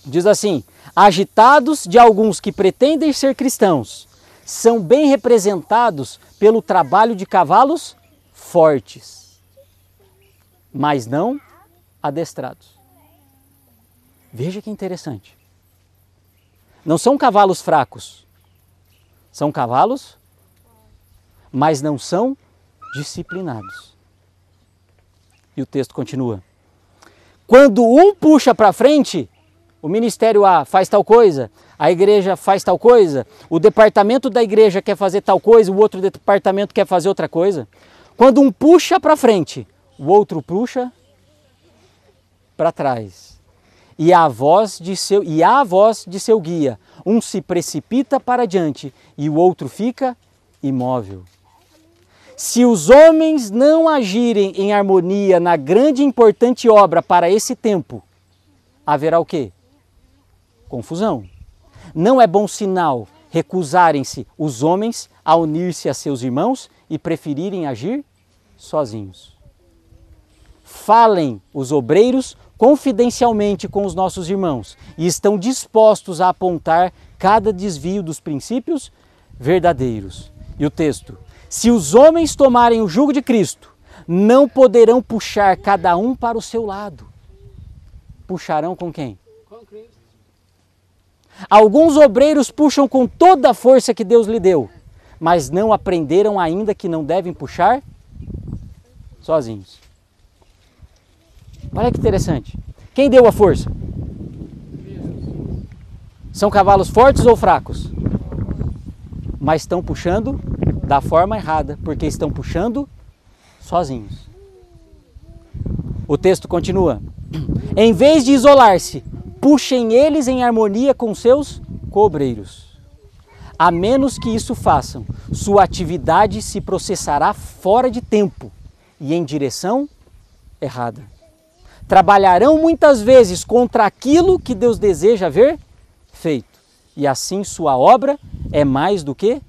Diz assim: agitados de alguns que pretendem ser cristãos, são bem representados pelo trabalho de cavalos fortes, mas não adestrados. Veja que interessante. Não são cavalos fracos, são cavalos, mas não são disciplinados. E o texto continua: quando um puxa para frente, o Ministério A faz tal coisa, a igreja faz tal coisa, o departamento da igreja quer fazer tal coisa, o outro departamento quer fazer outra coisa. Quando um puxa para frente, o outro puxa para trás. E a voz de seu e a voz de seu guia, um se precipita para diante e o outro fica imóvel. Se os homens não agirem em harmonia na grande e importante obra para esse tempo, haverá o quê? confusão. Não é bom sinal recusarem-se os homens a unir-se a seus irmãos e preferirem agir sozinhos. Falem os obreiros confidencialmente com os nossos irmãos e estão dispostos a apontar cada desvio dos princípios verdadeiros. E o texto: Se os homens tomarem o jugo de Cristo, não poderão puxar cada um para o seu lado. Puxarão com quem? Alguns obreiros puxam com toda a força que Deus lhe deu, mas não aprenderam ainda que não devem puxar sozinhos. Olha que interessante. Quem deu a força? São cavalos fortes ou fracos? Mas estão puxando da forma errada, porque estão puxando sozinhos. O texto continua. Em vez de isolar-se, puxem eles em harmonia com seus cobreiros. A menos que isso façam, sua atividade se processará fora de tempo e em direção errada. Trabalharão muitas vezes contra aquilo que Deus deseja ver feito, e assim sua obra é mais do que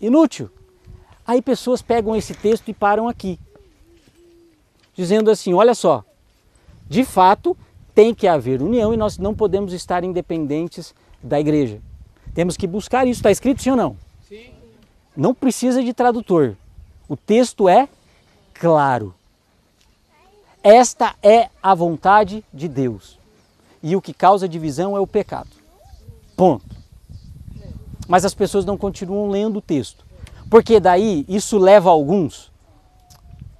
inútil. Aí pessoas pegam esse texto e param aqui, dizendo assim: olha só, de fato, tem que haver união e nós não podemos estar independentes da igreja. Temos que buscar isso. Está escrito sim ou não? Sim. Não precisa de tradutor. O texto é claro. Esta é a vontade de Deus. E o que causa divisão é o pecado. Ponto. Mas as pessoas não continuam lendo o texto. Porque daí isso leva alguns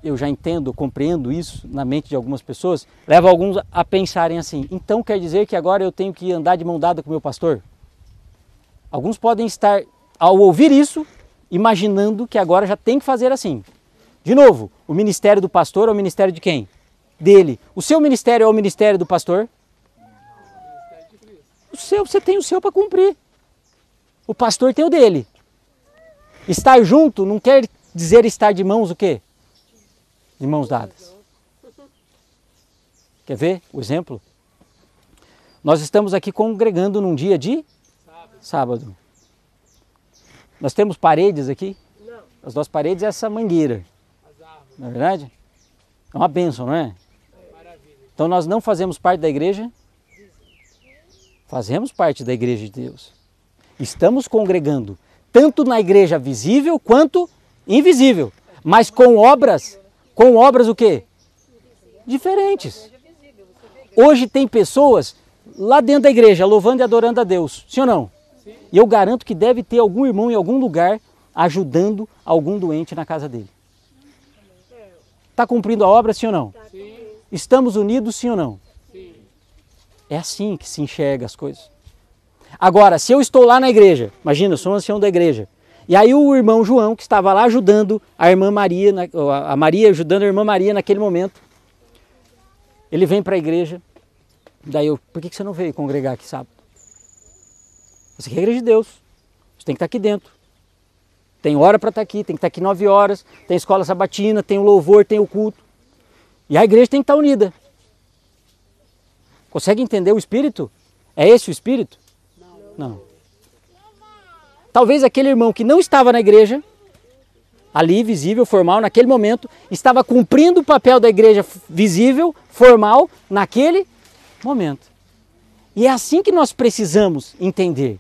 eu já entendo, compreendo isso na mente de algumas pessoas, leva alguns a pensarem assim: então quer dizer que agora eu tenho que andar de mão dada com meu pastor? Alguns podem estar, ao ouvir isso, imaginando que agora já tem que fazer assim. De novo, o ministério do pastor é o ministério de quem? Dele. O seu ministério é o ministério do pastor? O seu, você tem o seu para cumprir. O pastor tem o dele. Estar junto não quer dizer estar de mãos o quê? de mãos dadas. Quer ver o exemplo? Nós estamos aqui congregando num dia de sábado. Nós temos paredes aqui? Não. As duas paredes é essa mangueira. Não é verdade? É uma bênção, não é? Então nós não fazemos parte da igreja? Fazemos parte da igreja de Deus. Estamos congregando, tanto na igreja visível quanto invisível, mas com obras com obras o quê? Diferentes. Hoje tem pessoas lá dentro da igreja louvando e adorando a Deus, sim ou não? E eu garanto que deve ter algum irmão em algum lugar ajudando algum doente na casa dele. Está cumprindo a obra, sim ou não? Tá Estamos unidos, sim ou não? É assim que se enxerga as coisas. Agora, se eu estou lá na igreja, imagina, eu sou um ancião da igreja, e aí o irmão João, que estava lá ajudando a irmã Maria, né, a Maria ajudando a irmã Maria naquele momento, ele vem para a igreja. Daí eu, por que você não veio congregar aqui sábado? Você quer é a igreja de Deus. Você tem que estar tá aqui dentro. Tem hora para estar tá aqui, tem que estar tá aqui nove horas, tem escola sabatina, tem o louvor, tem o culto. E a igreja tem que estar unida. Consegue entender o espírito? É esse o espírito? Não. não. Talvez aquele irmão que não estava na igreja, ali visível, formal, naquele momento, estava cumprindo o papel da igreja visível, formal, naquele momento. E é assim que nós precisamos entender.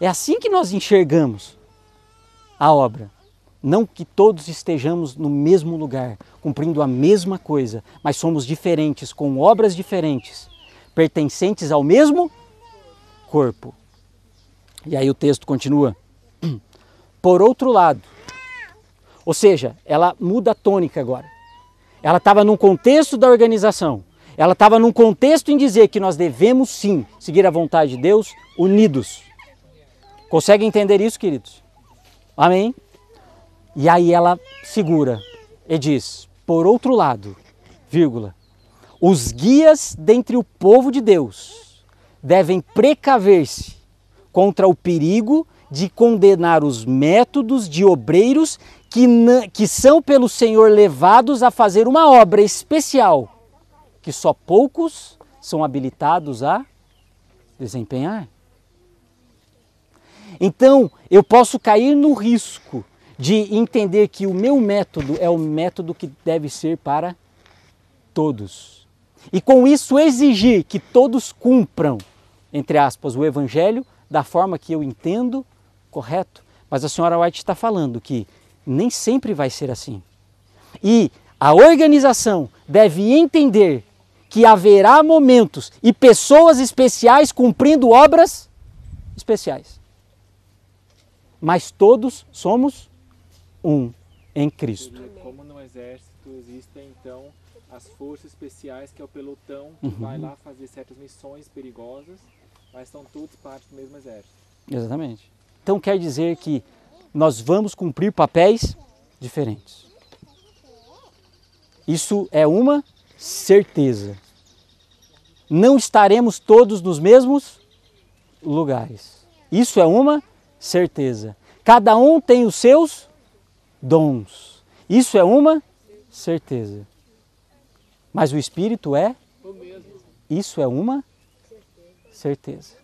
É assim que nós enxergamos a obra. Não que todos estejamos no mesmo lugar, cumprindo a mesma coisa, mas somos diferentes, com obras diferentes, pertencentes ao mesmo corpo. E aí o texto continua. Por outro lado, ou seja, ela muda a tônica agora. Ela estava num contexto da organização. Ela estava num contexto em dizer que nós devemos sim seguir a vontade de Deus unidos. Consegue entender isso, queridos? Amém? E aí ela segura e diz: Por outro lado, vírgula, os guias dentre o povo de Deus devem precaver-se contra o perigo de condenar os métodos de obreiros que, que são pelo Senhor levados a fazer uma obra especial que só poucos são habilitados a desempenhar. Então, eu posso cair no risco de entender que o meu método é o método que deve ser para todos. E com isso exigir que todos cumpram, entre aspas, o evangelho da forma que eu entendo, correto? Mas a senhora White está falando que nem sempre vai ser assim. E a organização deve entender que haverá momentos e pessoas especiais cumprindo obras especiais. Mas todos somos um em Cristo. Como no exército existem então as forças especiais que é o pelotão que uhum. vai lá fazer certas missões perigosas mas são todos parte do mesmo exército. Exatamente. Então quer dizer que nós vamos cumprir papéis diferentes. Isso é uma certeza. Não estaremos todos nos mesmos lugares. Isso é uma certeza. Cada um tem os seus dons. Isso é uma certeza. Mas o Espírito é? o mesmo. Isso é uma certeza.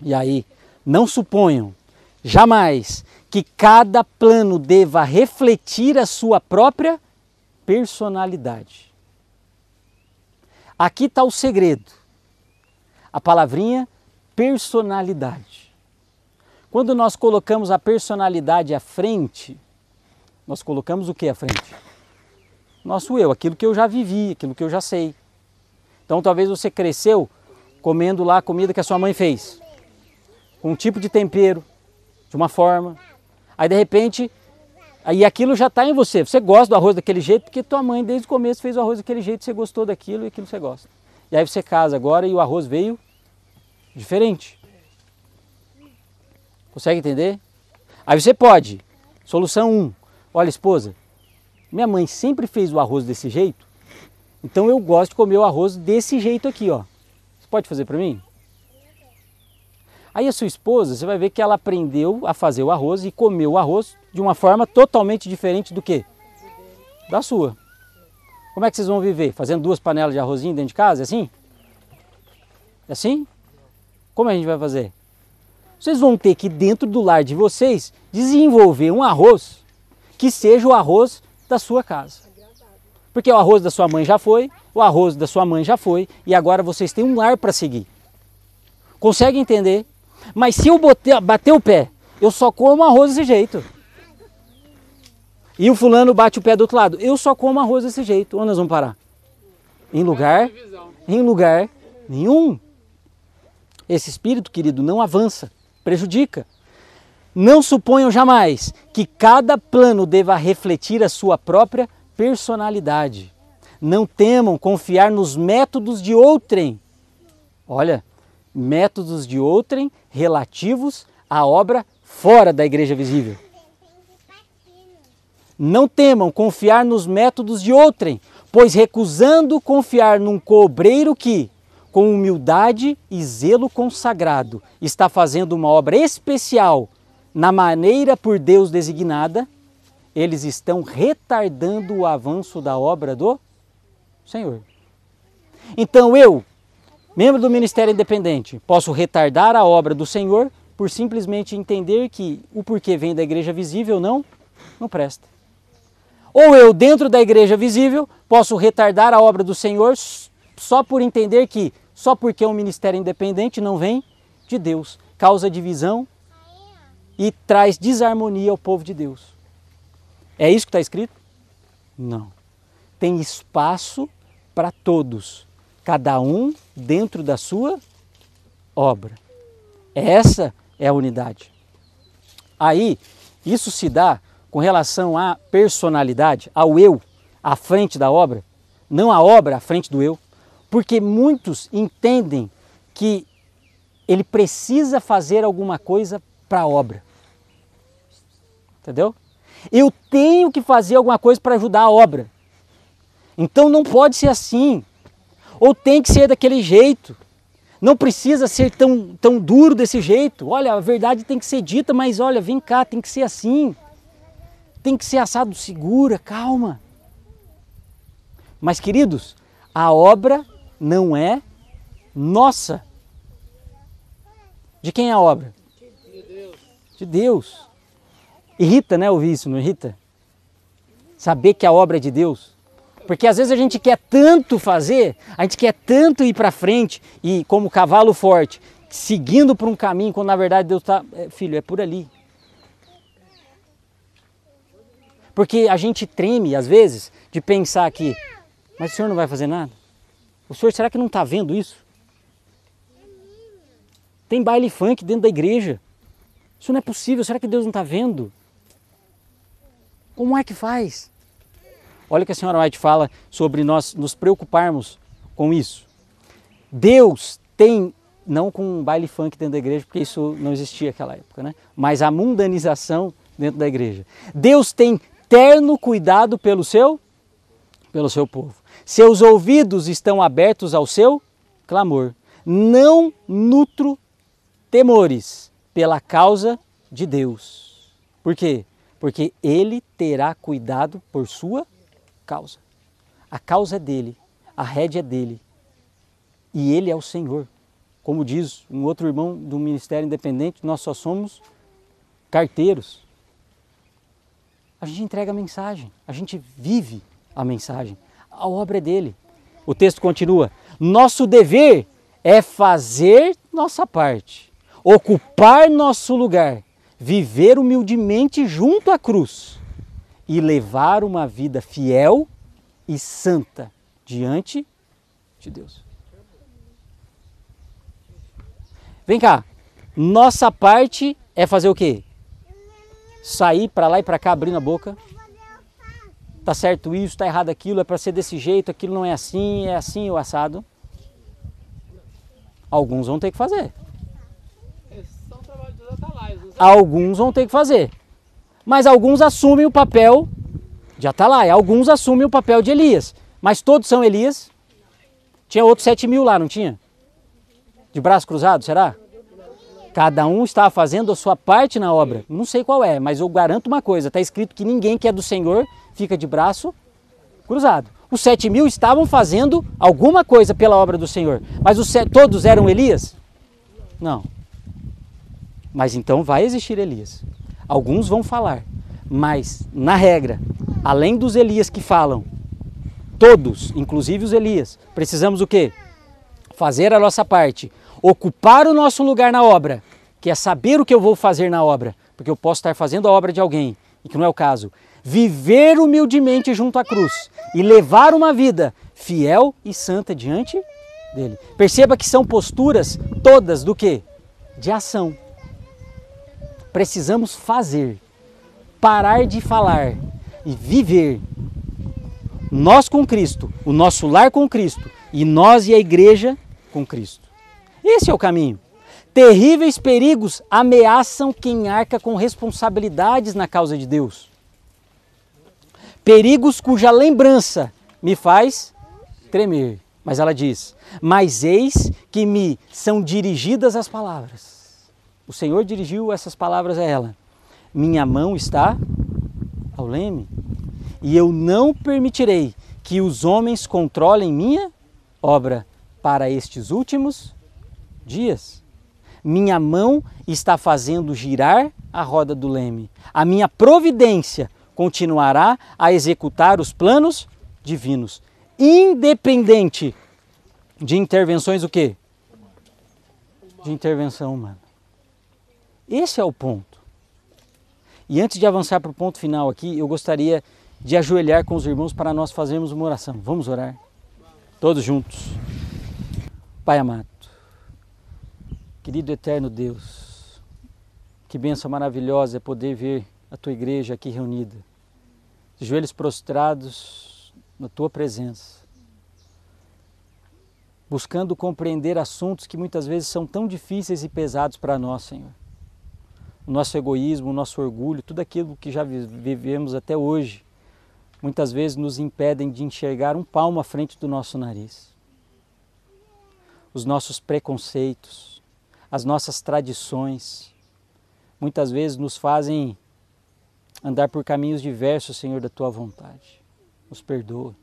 E aí, não suponham jamais que cada plano deva refletir a sua própria personalidade. Aqui está o segredo. A palavrinha personalidade. Quando nós colocamos a personalidade à frente, nós colocamos o que à frente? Nosso eu, aquilo que eu já vivi, aquilo que eu já sei. Então talvez você cresceu comendo lá a comida que a sua mãe fez. Com um tipo de tempero, de uma forma. Aí de repente, aí aquilo já está em você. Você gosta do arroz daquele jeito porque tua mãe desde o começo fez o arroz daquele jeito, você gostou daquilo e aquilo você gosta. E aí você casa agora e o arroz veio diferente. Consegue entender? Aí você pode. Solução 1. Um, Olha, esposa, minha mãe sempre fez o arroz desse jeito, então eu gosto de comer o arroz desse jeito aqui, ó pode fazer para mim? Aí a sua esposa, você vai ver que ela aprendeu a fazer o arroz e comeu o arroz de uma forma totalmente diferente do que? Da sua. Como é que vocês vão viver? Fazendo duas panelas de arrozinho dentro de casa? É assim? É assim? Como a gente vai fazer? Vocês vão ter que, dentro do lar de vocês, desenvolver um arroz que seja o arroz da sua casa. Porque o arroz da sua mãe já foi, o arroz da sua mãe já foi e agora vocês têm um lar para seguir. Consegue entender? Mas se eu bater o pé, eu só como arroz desse jeito. E o fulano bate o pé do outro lado, eu só como arroz desse jeito. Onde nós vamos parar? Em lugar? Em lugar nenhum. Esse espírito, querido, não avança, prejudica. Não suponham jamais que cada plano deva refletir a sua própria personalidade. Não temam confiar nos métodos de outrem. Olha, métodos de outrem relativos à obra fora da igreja visível. Não temam confiar nos métodos de outrem, pois recusando confiar num cobreiro que, com humildade e zelo consagrado, está fazendo uma obra especial na maneira por Deus designada, eles estão retardando o avanço da obra do Senhor. Então eu, membro do Ministério Independente, posso retardar a obra do Senhor por simplesmente entender que o porquê vem da igreja visível não, não presta. Ou eu, dentro da igreja visível, posso retardar a obra do Senhor só por entender que só porque é um ministério independente não vem de Deus, causa divisão e traz desarmonia ao povo de Deus. É isso que está escrito? Não. Tem espaço para todos, cada um dentro da sua obra. Essa é a unidade. Aí, isso se dá com relação à personalidade, ao eu à frente da obra, não a obra à frente do eu, porque muitos entendem que ele precisa fazer alguma coisa para a obra. Entendeu? Eu tenho que fazer alguma coisa para ajudar a obra. Então não pode ser assim. Ou tem que ser daquele jeito. Não precisa ser tão, tão duro desse jeito. Olha, a verdade tem que ser dita, mas olha, vem cá, tem que ser assim. Tem que ser assado segura, calma. Mas queridos, a obra não é nossa. De quem é a obra? De Deus. De Deus. Irrita, né, ouvir isso, não irrita? Saber que a obra é de Deus. Porque às vezes a gente quer tanto fazer, a gente quer tanto ir para frente e como cavalo forte, seguindo por um caminho, quando na verdade Deus está, é, filho, é por ali. Porque a gente treme, às vezes, de pensar que, mas o senhor não vai fazer nada? O senhor será que não está vendo isso? Tem baile funk dentro da igreja. Isso não é possível, será que Deus não está vendo? Como é que faz? Olha o que a senhora White fala sobre nós nos preocuparmos com isso. Deus tem, não com um baile funk dentro da igreja, porque isso não existia naquela época, né? mas a mundanização dentro da igreja. Deus tem terno cuidado pelo seu, pelo seu povo. Seus ouvidos estão abertos ao seu clamor. Não nutro temores pela causa de Deus. Por quê? Porque ele terá cuidado por sua causa. A causa é dele, a rédea é dele. E ele é o Senhor. Como diz um outro irmão do Ministério Independente, nós só somos carteiros. A gente entrega a mensagem, a gente vive a mensagem. A obra é dele. O texto continua: Nosso dever é fazer nossa parte, ocupar nosso lugar, viver humildemente junto à cruz e levar uma vida fiel e santa diante de Deus. Vem cá, nossa parte é fazer o quê? Sair para lá e para cá abrindo a boca. Tá certo isso, tá errado aquilo, é para ser desse jeito, aquilo não é assim, é assim o assado. Alguns vão ter que fazer. É Alguns vão ter que fazer mas alguns assumem o papel de Atalaia, tá alguns assumem o papel de Elias, mas todos são Elias. Tinha outros 7 mil lá, não tinha? De braço cruzado, será? Cada um está fazendo a sua parte na obra. Não sei qual é, mas eu garanto uma coisa: está escrito que ninguém que é do Senhor fica de braço cruzado. Os sete mil estavam fazendo alguma coisa pela obra do Senhor, mas os todos eram Elias? Não. Mas então vai existir Elias. Alguns vão falar, mas na regra, além dos Elias que falam, todos, inclusive os Elias, precisamos o quê? Fazer a nossa parte, ocupar o nosso lugar na obra, que é saber o que eu vou fazer na obra, porque eu posso estar fazendo a obra de alguém, e que não é o caso. Viver humildemente junto à cruz e levar uma vida fiel e santa diante dele. Perceba que são posturas todas do que? De ação. Precisamos fazer, parar de falar e viver. Nós com Cristo, o nosso lar com Cristo e nós e a igreja com Cristo. Esse é o caminho. Terríveis perigos ameaçam quem arca com responsabilidades na causa de Deus. Perigos cuja lembrança me faz tremer. Mas ela diz: Mas eis que me são dirigidas as palavras o Senhor dirigiu essas palavras a ela: Minha mão está ao leme, e eu não permitirei que os homens controlem minha obra para estes últimos dias. Minha mão está fazendo girar a roda do leme. A minha providência continuará a executar os planos divinos, independente de intervenções o quê? De intervenção humana. Esse é o ponto. E antes de avançar para o ponto final aqui, eu gostaria de ajoelhar com os irmãos para nós fazermos uma oração. Vamos orar? Todos juntos. Pai amado, querido eterno Deus, que benção maravilhosa é poder ver a tua igreja aqui reunida, de joelhos prostrados na tua presença, buscando compreender assuntos que muitas vezes são tão difíceis e pesados para nós, Senhor o nosso egoísmo, o nosso orgulho, tudo aquilo que já vivemos até hoje, muitas vezes nos impedem de enxergar um palmo à frente do nosso nariz. Os nossos preconceitos, as nossas tradições, muitas vezes nos fazem andar por caminhos diversos, Senhor, da tua vontade. Nos perdoa.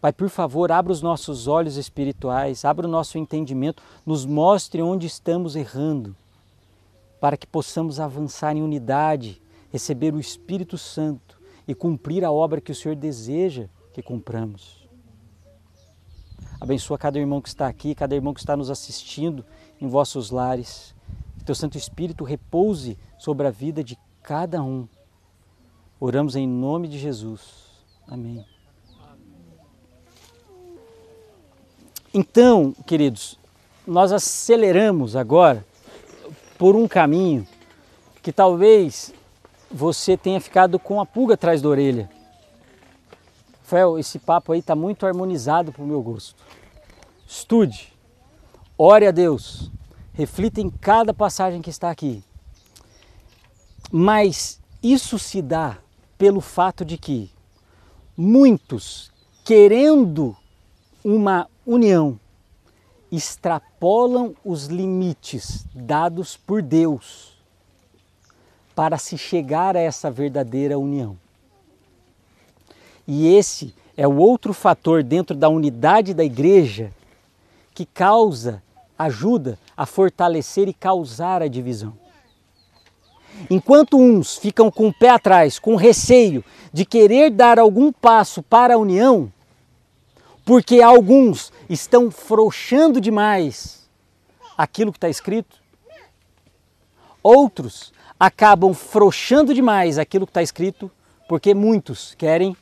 Pai, por favor, abra os nossos olhos espirituais, abra o nosso entendimento, nos mostre onde estamos errando para que possamos avançar em unidade, receber o Espírito Santo e cumprir a obra que o Senhor deseja que cumpramos. Abençoa cada irmão que está aqui, cada irmão que está nos assistindo em vossos lares. Que teu Santo Espírito repouse sobre a vida de cada um. Oramos em nome de Jesus. Amém. Então, queridos, nós aceleramos agora por um caminho que talvez você tenha ficado com a pulga atrás da orelha. Fel, esse papo aí está muito harmonizado para o meu gosto. Estude, ore a Deus, reflita em cada passagem que está aqui. Mas isso se dá pelo fato de que muitos, querendo uma união, extrapolam os limites dados por Deus para se chegar a essa verdadeira união. E esse é o outro fator dentro da unidade da igreja que causa, ajuda a fortalecer e causar a divisão. Enquanto uns ficam com o pé atrás, com receio de querer dar algum passo para a união, porque alguns estão frouxando demais aquilo que está escrito, outros acabam frouxando demais aquilo que está escrito, porque muitos querem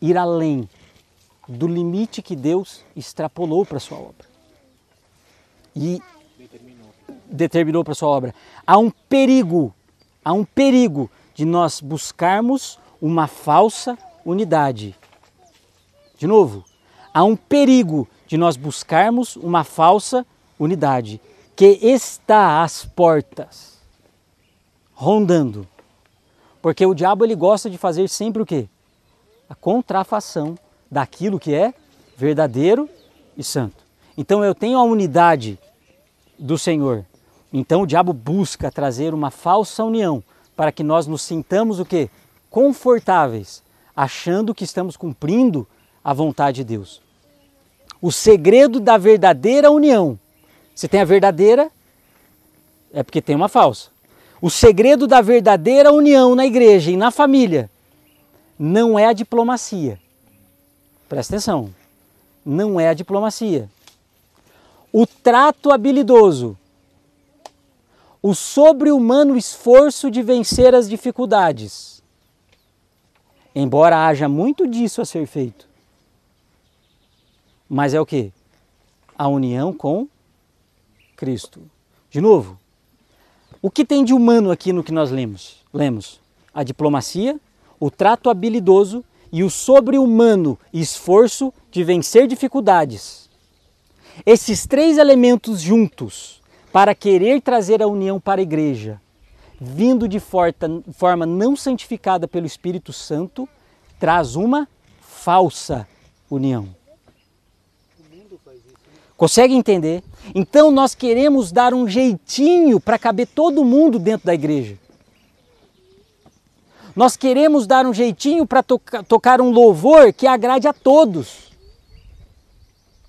ir além do limite que Deus extrapolou para a sua obra. E determinou para a sua obra. Há um perigo, há um perigo de nós buscarmos uma falsa unidade de novo, há um perigo de nós buscarmos uma falsa unidade que está às portas, rondando. Porque o diabo ele gosta de fazer sempre o quê? A contrafação daquilo que é verdadeiro e santo. Então eu tenho a unidade do Senhor. Então o diabo busca trazer uma falsa união para que nós nos sintamos o quê? Confortáveis, achando que estamos cumprindo à vontade de Deus. O segredo da verdadeira união. Se tem a verdadeira, é porque tem uma falsa. O segredo da verdadeira união na igreja e na família não é a diplomacia. Presta atenção. Não é a diplomacia. O trato habilidoso. O sobre-humano esforço de vencer as dificuldades. Embora haja muito disso a ser feito, mas é o que? A união com Cristo. De novo, o que tem de humano aqui no que nós lemos? Lemos a diplomacia, o trato habilidoso e o sobre-humano esforço de vencer dificuldades. Esses três elementos juntos para querer trazer a união para a igreja, vindo de forma não santificada pelo Espírito Santo, traz uma falsa união. Consegue entender? Então nós queremos dar um jeitinho para caber todo mundo dentro da igreja. Nós queremos dar um jeitinho para toca tocar um louvor que agrade a todos,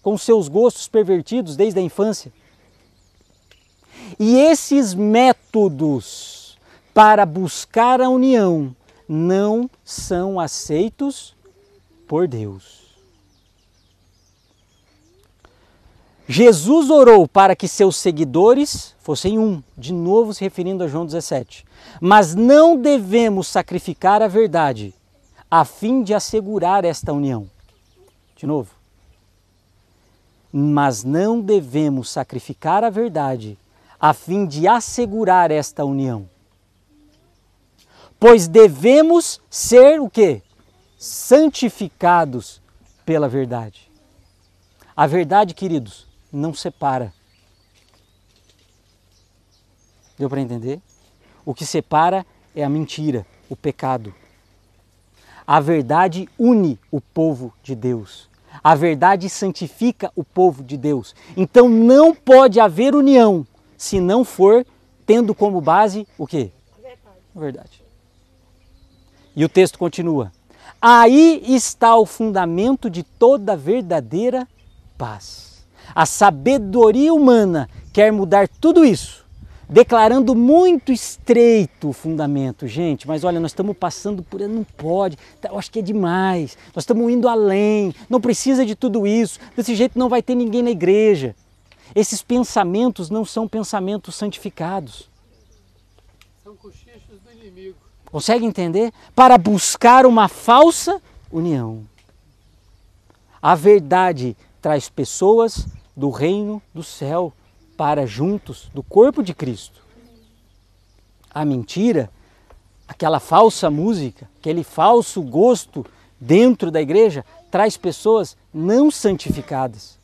com seus gostos pervertidos desde a infância. E esses métodos para buscar a união não são aceitos por Deus. Jesus orou para que seus seguidores fossem um, de novo se referindo a João 17. Mas não devemos sacrificar a verdade a fim de assegurar esta união. De novo. Mas não devemos sacrificar a verdade a fim de assegurar esta união. Pois devemos ser o quê? Santificados pela verdade. A verdade, queridos, não separa. Deu para entender? O que separa é a mentira, o pecado. A verdade une o povo de Deus. A verdade santifica o povo de Deus. Então não pode haver união se não for tendo como base o quê? A verdade. E o texto continua: Aí está o fundamento de toda verdadeira paz. A sabedoria humana quer mudar tudo isso, declarando muito estreito o fundamento, gente. Mas olha, nós estamos passando por. Não pode, tá, eu acho que é demais. Nós estamos indo além, não precisa de tudo isso. Desse jeito não vai ter ninguém na igreja. Esses pensamentos não são pensamentos santificados. São cochichos do inimigo. Consegue entender? Para buscar uma falsa união. A verdade traz pessoas, do reino do céu para juntos do corpo de Cristo. A mentira, aquela falsa música, aquele falso gosto dentro da igreja traz pessoas não santificadas.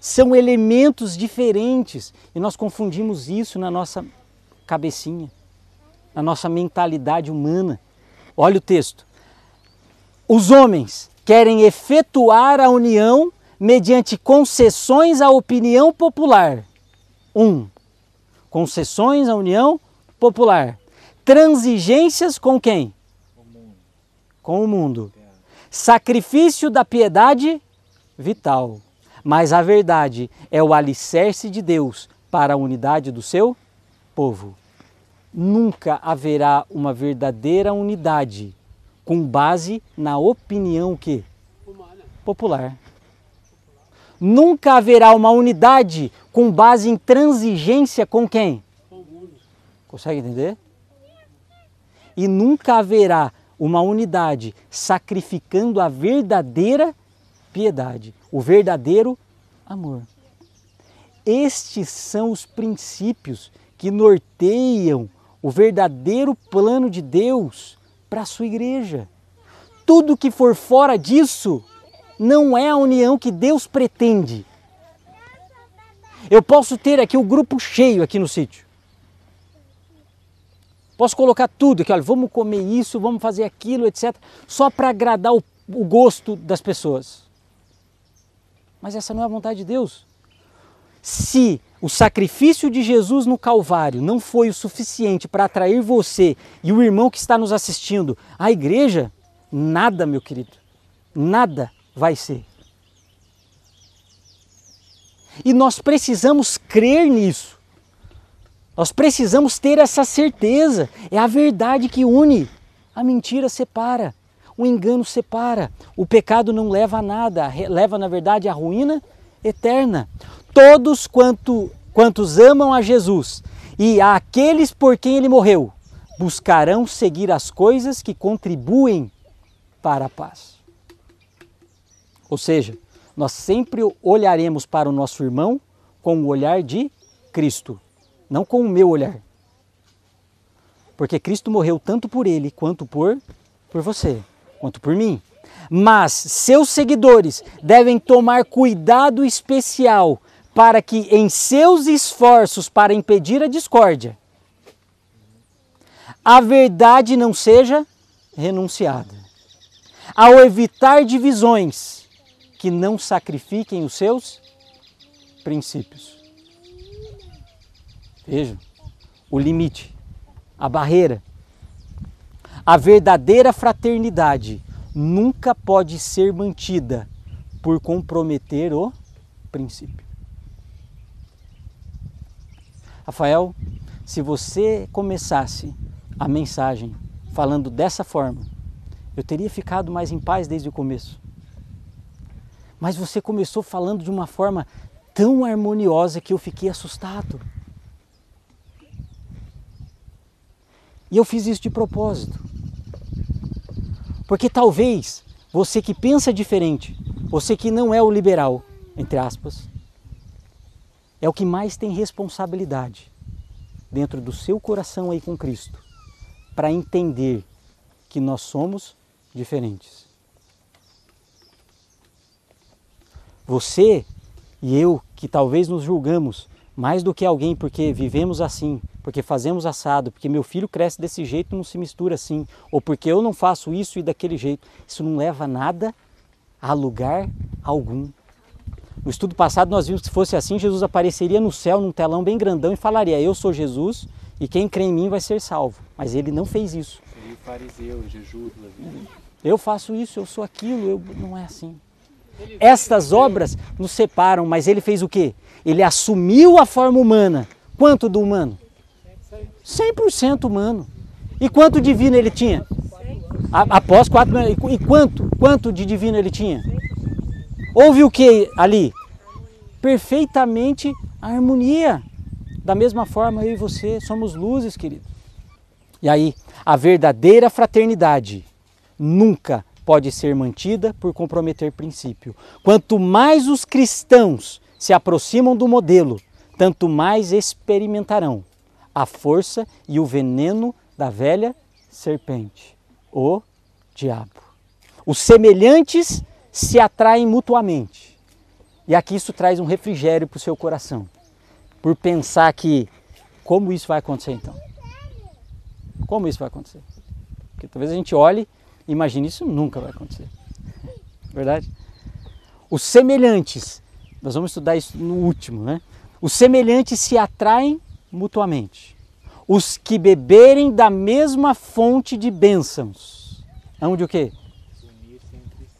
São elementos diferentes e nós confundimos isso na nossa cabecinha, na nossa mentalidade humana. Olha o texto. Os homens querem efetuar a união mediante concessões à opinião popular. 1. Um, concessões à União Popular. Transigências com quem? Com o mundo. Sacrifício da piedade vital. Mas a verdade é o alicerce de Deus para a unidade do seu povo. Nunca haverá uma verdadeira unidade com base na opinião que? Popular. Nunca haverá uma unidade com base em transigência com quem? Com o Consegue entender? E nunca haverá uma unidade sacrificando a verdadeira piedade, o verdadeiro amor. Estes são os princípios que norteiam o verdadeiro plano de Deus para a sua igreja. Tudo que for fora disso não é a união que Deus pretende. Eu posso ter aqui o um grupo cheio aqui no sítio. Posso colocar tudo aqui, olha, vamos comer isso, vamos fazer aquilo, etc. Só para agradar o, o gosto das pessoas. Mas essa não é a vontade de Deus. Se o sacrifício de Jesus no Calvário não foi o suficiente para atrair você e o irmão que está nos assistindo à igreja, nada, meu querido, nada vai ser. E nós precisamos crer nisso. Nós precisamos ter essa certeza. É a verdade que une. A mentira separa. O engano separa. O pecado não leva a nada. Leva, na verdade, à ruína eterna. Todos quanto, quantos amam a Jesus e aqueles por quem ele morreu buscarão seguir as coisas que contribuem para a paz. Ou seja, nós sempre olharemos para o nosso irmão com o olhar de Cristo, não com o meu olhar. Porque Cristo morreu tanto por ele quanto por, por você, quanto por mim. Mas seus seguidores devem tomar cuidado especial para que, em seus esforços para impedir a discórdia, a verdade não seja renunciada. Ao evitar divisões, que não sacrifiquem os seus princípios. Vejam, o limite, a barreira. A verdadeira fraternidade nunca pode ser mantida por comprometer o princípio. Rafael, se você começasse a mensagem falando dessa forma, eu teria ficado mais em paz desde o começo mas você começou falando de uma forma tão harmoniosa que eu fiquei assustado. E eu fiz isso de propósito. Porque talvez você que pensa diferente, você que não é o liberal, entre aspas, é o que mais tem responsabilidade dentro do seu coração aí com Cristo para entender que nós somos diferentes. Você e eu, que talvez nos julgamos mais do que alguém porque vivemos assim, porque fazemos assado, porque meu filho cresce desse jeito e não se mistura assim, ou porque eu não faço isso e daquele jeito, isso não leva nada a lugar algum. No estudo passado nós vimos que se fosse assim, Jesus apareceria no céu num telão bem grandão e falaria: Eu sou Jesus e quem crê em mim vai ser salvo. Mas ele não fez isso. Seria é fariseu, jejum, eu faço isso, eu sou aquilo, eu não é assim. Estas obras nos separam, mas ele fez o quê? Ele assumiu a forma humana. Quanto do humano? 100% humano. E quanto divino ele tinha? Após quatro E quanto? Quanto de divino ele tinha? Houve o que ali? Perfeitamente a harmonia. Da mesma forma, eu e você somos luzes, querido. E aí, a verdadeira fraternidade nunca pode ser mantida por comprometer princípio. Quanto mais os cristãos se aproximam do modelo, tanto mais experimentarão a força e o veneno da velha serpente, o diabo. Os semelhantes se atraem mutuamente. E aqui isso traz um refrigério para o seu coração, por pensar que como isso vai acontecer então? Como isso vai acontecer? Porque talvez a gente olhe Imagina, isso nunca vai acontecer. Verdade? Os semelhantes, nós vamos estudar isso no último, né? Os semelhantes se atraem mutuamente. Os que beberem da mesma fonte de bênçãos. Hão de o quê?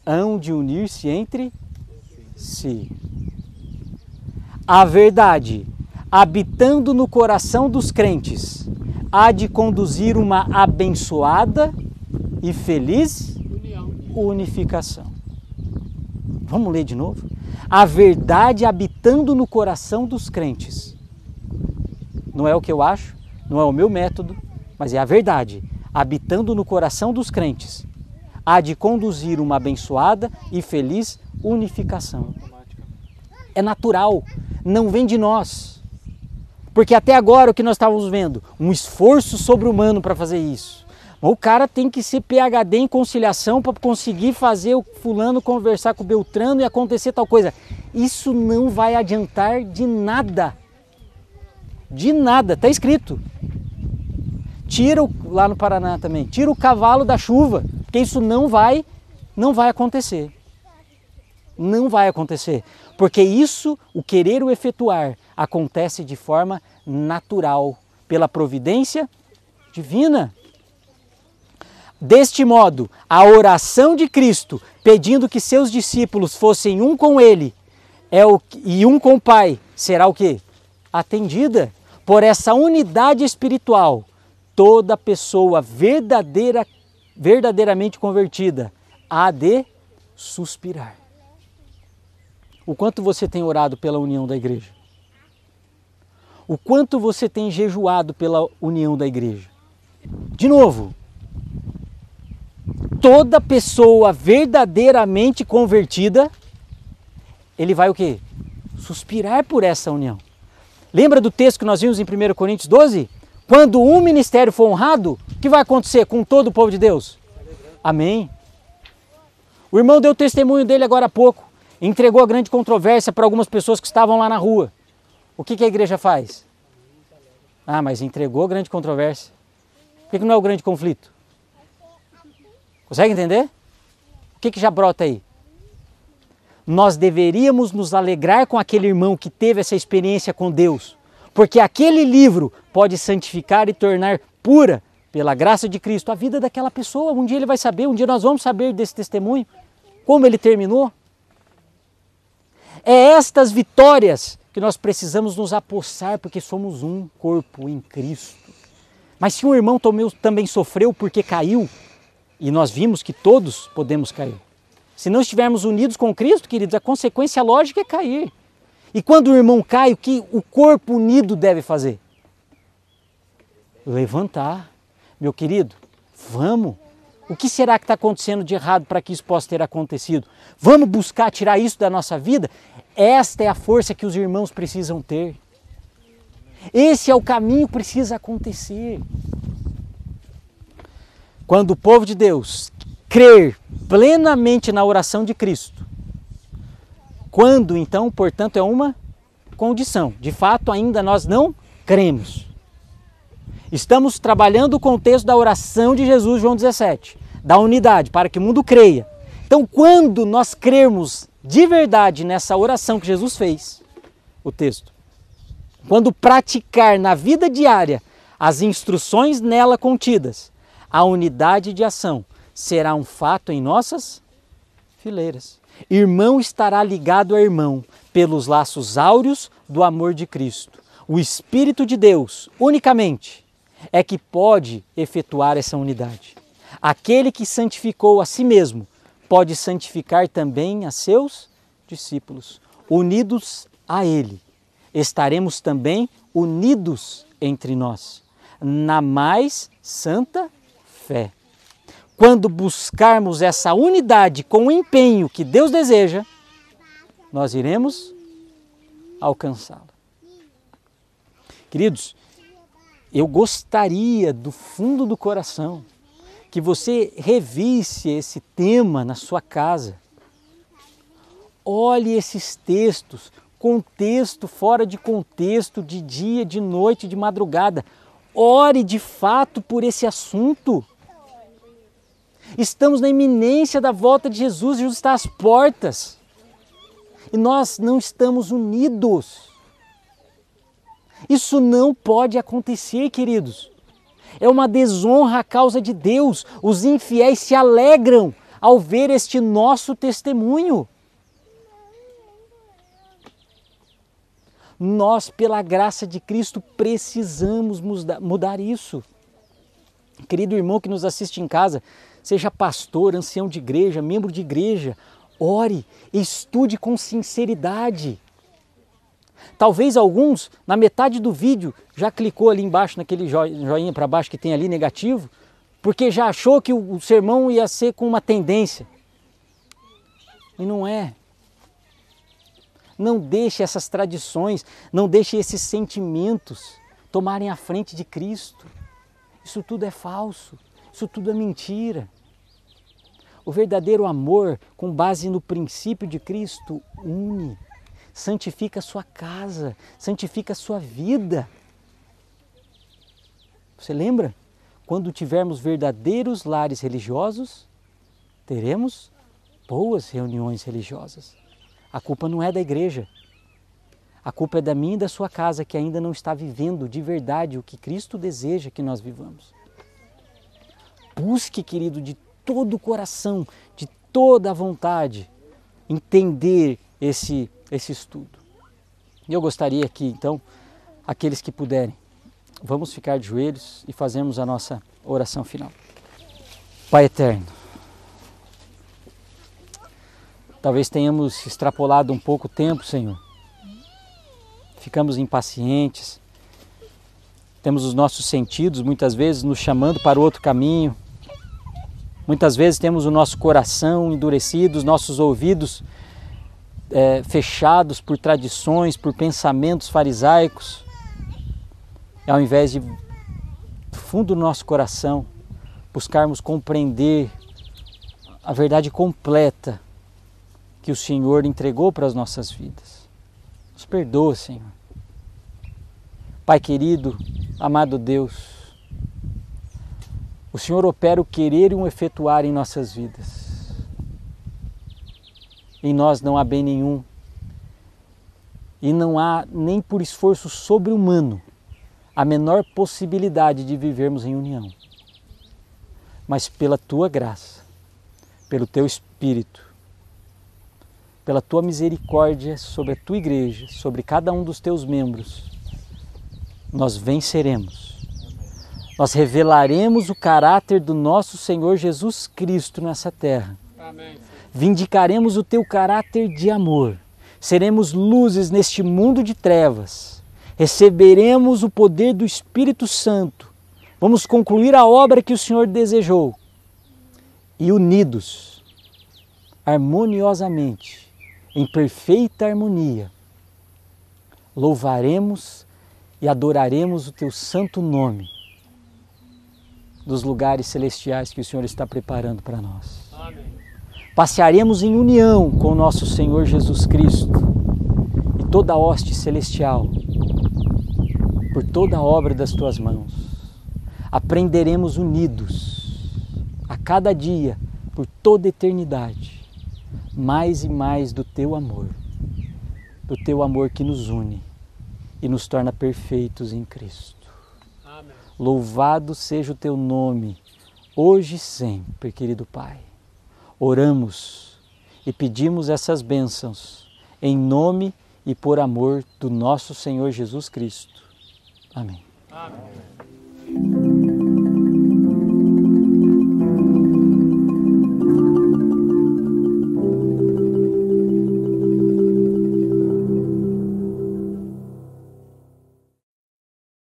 Hão de unir-se entre si. A verdade, habitando no coração dos crentes, há de conduzir uma abençoada e feliz unificação. Vamos ler de novo? A verdade habitando no coração dos crentes. Não é o que eu acho, não é o meu método, mas é a verdade habitando no coração dos crentes. Há de conduzir uma abençoada e feliz unificação. É natural, não vem de nós. Porque até agora o que nós estávamos vendo? Um esforço sobre-humano para fazer isso. O cara tem que ser PhD em conciliação para conseguir fazer o fulano conversar com o Beltrano e acontecer tal coisa. Isso não vai adiantar de nada. De nada, tá escrito. Tira o, lá no Paraná também, tira o cavalo da chuva, porque isso não vai, não vai acontecer. Não vai acontecer, porque isso, o querer o efetuar, acontece de forma natural, pela providência divina. Deste modo, a oração de Cristo, pedindo que seus discípulos fossem um com ele é o, e um com o Pai, será o que? Atendida. Por essa unidade espiritual, toda pessoa verdadeira, verdadeiramente convertida há de suspirar. O quanto você tem orado pela união da igreja? O quanto você tem jejuado pela união da igreja? De novo, toda pessoa verdadeiramente convertida, ele vai o quê? Suspirar por essa união. Lembra do texto que nós vimos em 1 Coríntios 12? Quando um ministério for honrado, o que vai acontecer com todo o povo de Deus? Amém. O irmão deu o testemunho dele agora há pouco, entregou a grande controvérsia para algumas pessoas que estavam lá na rua. O que, que a igreja faz? Ah, mas entregou a grande controvérsia. Por que, que não é o grande conflito? Consegue entender? O que, que já brota aí? Nós deveríamos nos alegrar com aquele irmão que teve essa experiência com Deus, porque aquele livro pode santificar e tornar pura, pela graça de Cristo, a vida daquela pessoa. Um dia ele vai saber, um dia nós vamos saber desse testemunho, como ele terminou. É estas vitórias que nós precisamos nos apossar, porque somos um corpo em Cristo. Mas se um irmão também sofreu porque caiu, e nós vimos que todos podemos cair. Se não estivermos unidos com Cristo, queridos, a consequência lógica é cair. E quando o irmão cai, o que o corpo unido deve fazer? Levantar. Meu querido, vamos. O que será que está acontecendo de errado para que isso possa ter acontecido? Vamos buscar tirar isso da nossa vida? Esta é a força que os irmãos precisam ter. Esse é o caminho que precisa acontecer. Quando o povo de Deus crer plenamente na oração de Cristo, quando então, portanto, é uma condição. De fato, ainda nós não cremos. Estamos trabalhando o contexto da oração de Jesus, João 17, da unidade, para que o mundo creia. Então, quando nós crermos de verdade nessa oração que Jesus fez, o texto, quando praticar na vida diária as instruções nela contidas, a unidade de ação será um fato em nossas fileiras. Irmão estará ligado a irmão pelos laços áureos do amor de Cristo. O Espírito de Deus, unicamente, é que pode efetuar essa unidade. Aquele que santificou a si mesmo pode santificar também a seus discípulos. Unidos a Ele, estaremos também unidos entre nós, na mais santa fé. Quando buscarmos essa unidade com o empenho que Deus deseja, nós iremos alcançá-la. Queridos, eu gostaria do fundo do coração que você revisse esse tema na sua casa. Olhe esses textos, contexto, fora de contexto, de dia, de noite, de madrugada. Ore de fato por esse assunto. Estamos na iminência da volta de Jesus, Jesus está às portas. E nós não estamos unidos. Isso não pode acontecer, queridos. É uma desonra à causa de Deus. Os infiéis se alegram ao ver este nosso testemunho. Nós, pela graça de Cristo, precisamos mudar isso. Querido irmão que nos assiste em casa, seja pastor, ancião de igreja, membro de igreja, ore, estude com sinceridade. Talvez alguns, na metade do vídeo, já clicou ali embaixo, naquele joinha para baixo que tem ali negativo, porque já achou que o sermão ia ser com uma tendência. E não é. Não deixe essas tradições, não deixe esses sentimentos tomarem a frente de Cristo. Isso tudo é falso, isso tudo é mentira. O verdadeiro amor, com base no princípio de Cristo, une, santifica a sua casa, santifica a sua vida. Você lembra? Quando tivermos verdadeiros lares religiosos, teremos boas reuniões religiosas. A culpa não é da igreja. A culpa é da minha e da sua casa que ainda não está vivendo de verdade o que Cristo deseja que nós vivamos. Busque, querido, de todo o coração, de toda a vontade, entender esse, esse estudo. E eu gostaria que, então, aqueles que puderem, vamos ficar de joelhos e fazemos a nossa oração final. Pai eterno, talvez tenhamos extrapolado um pouco o tempo, Senhor. Ficamos impacientes, temos os nossos sentidos muitas vezes nos chamando para outro caminho Muitas vezes temos o nosso coração endurecido, os nossos ouvidos é, fechados por tradições, por pensamentos farisaicos, ao invés de, do fundo do nosso coração, buscarmos compreender a verdade completa que o Senhor entregou para as nossas vidas. Nos perdoa, Senhor. Pai querido, amado Deus, o Senhor opera o querer e o efetuar em nossas vidas. Em nós não há bem nenhum e não há nem por esforço sobre-humano a menor possibilidade de vivermos em união. Mas pela tua graça, pelo teu espírito, pela tua misericórdia sobre a tua igreja, sobre cada um dos teus membros, nós venceremos nós revelaremos o caráter do nosso Senhor Jesus Cristo nessa terra. Vindicaremos o teu caráter de amor. Seremos luzes neste mundo de trevas. Receberemos o poder do Espírito Santo. Vamos concluir a obra que o Senhor desejou. E unidos, harmoniosamente, em perfeita harmonia, louvaremos e adoraremos o teu santo nome dos lugares celestiais que o Senhor está preparando para nós. Amém. Passearemos em união com o nosso Senhor Jesus Cristo e toda a hoste celestial, por toda a obra das tuas mãos. Aprenderemos unidos, a cada dia, por toda a eternidade, mais e mais do teu amor, do teu amor que nos une e nos torna perfeitos em Cristo. Louvado seja o teu nome, hoje e sempre, querido Pai. Oramos e pedimos essas bênçãos em nome e por amor do nosso Senhor Jesus Cristo. Amém. Amém.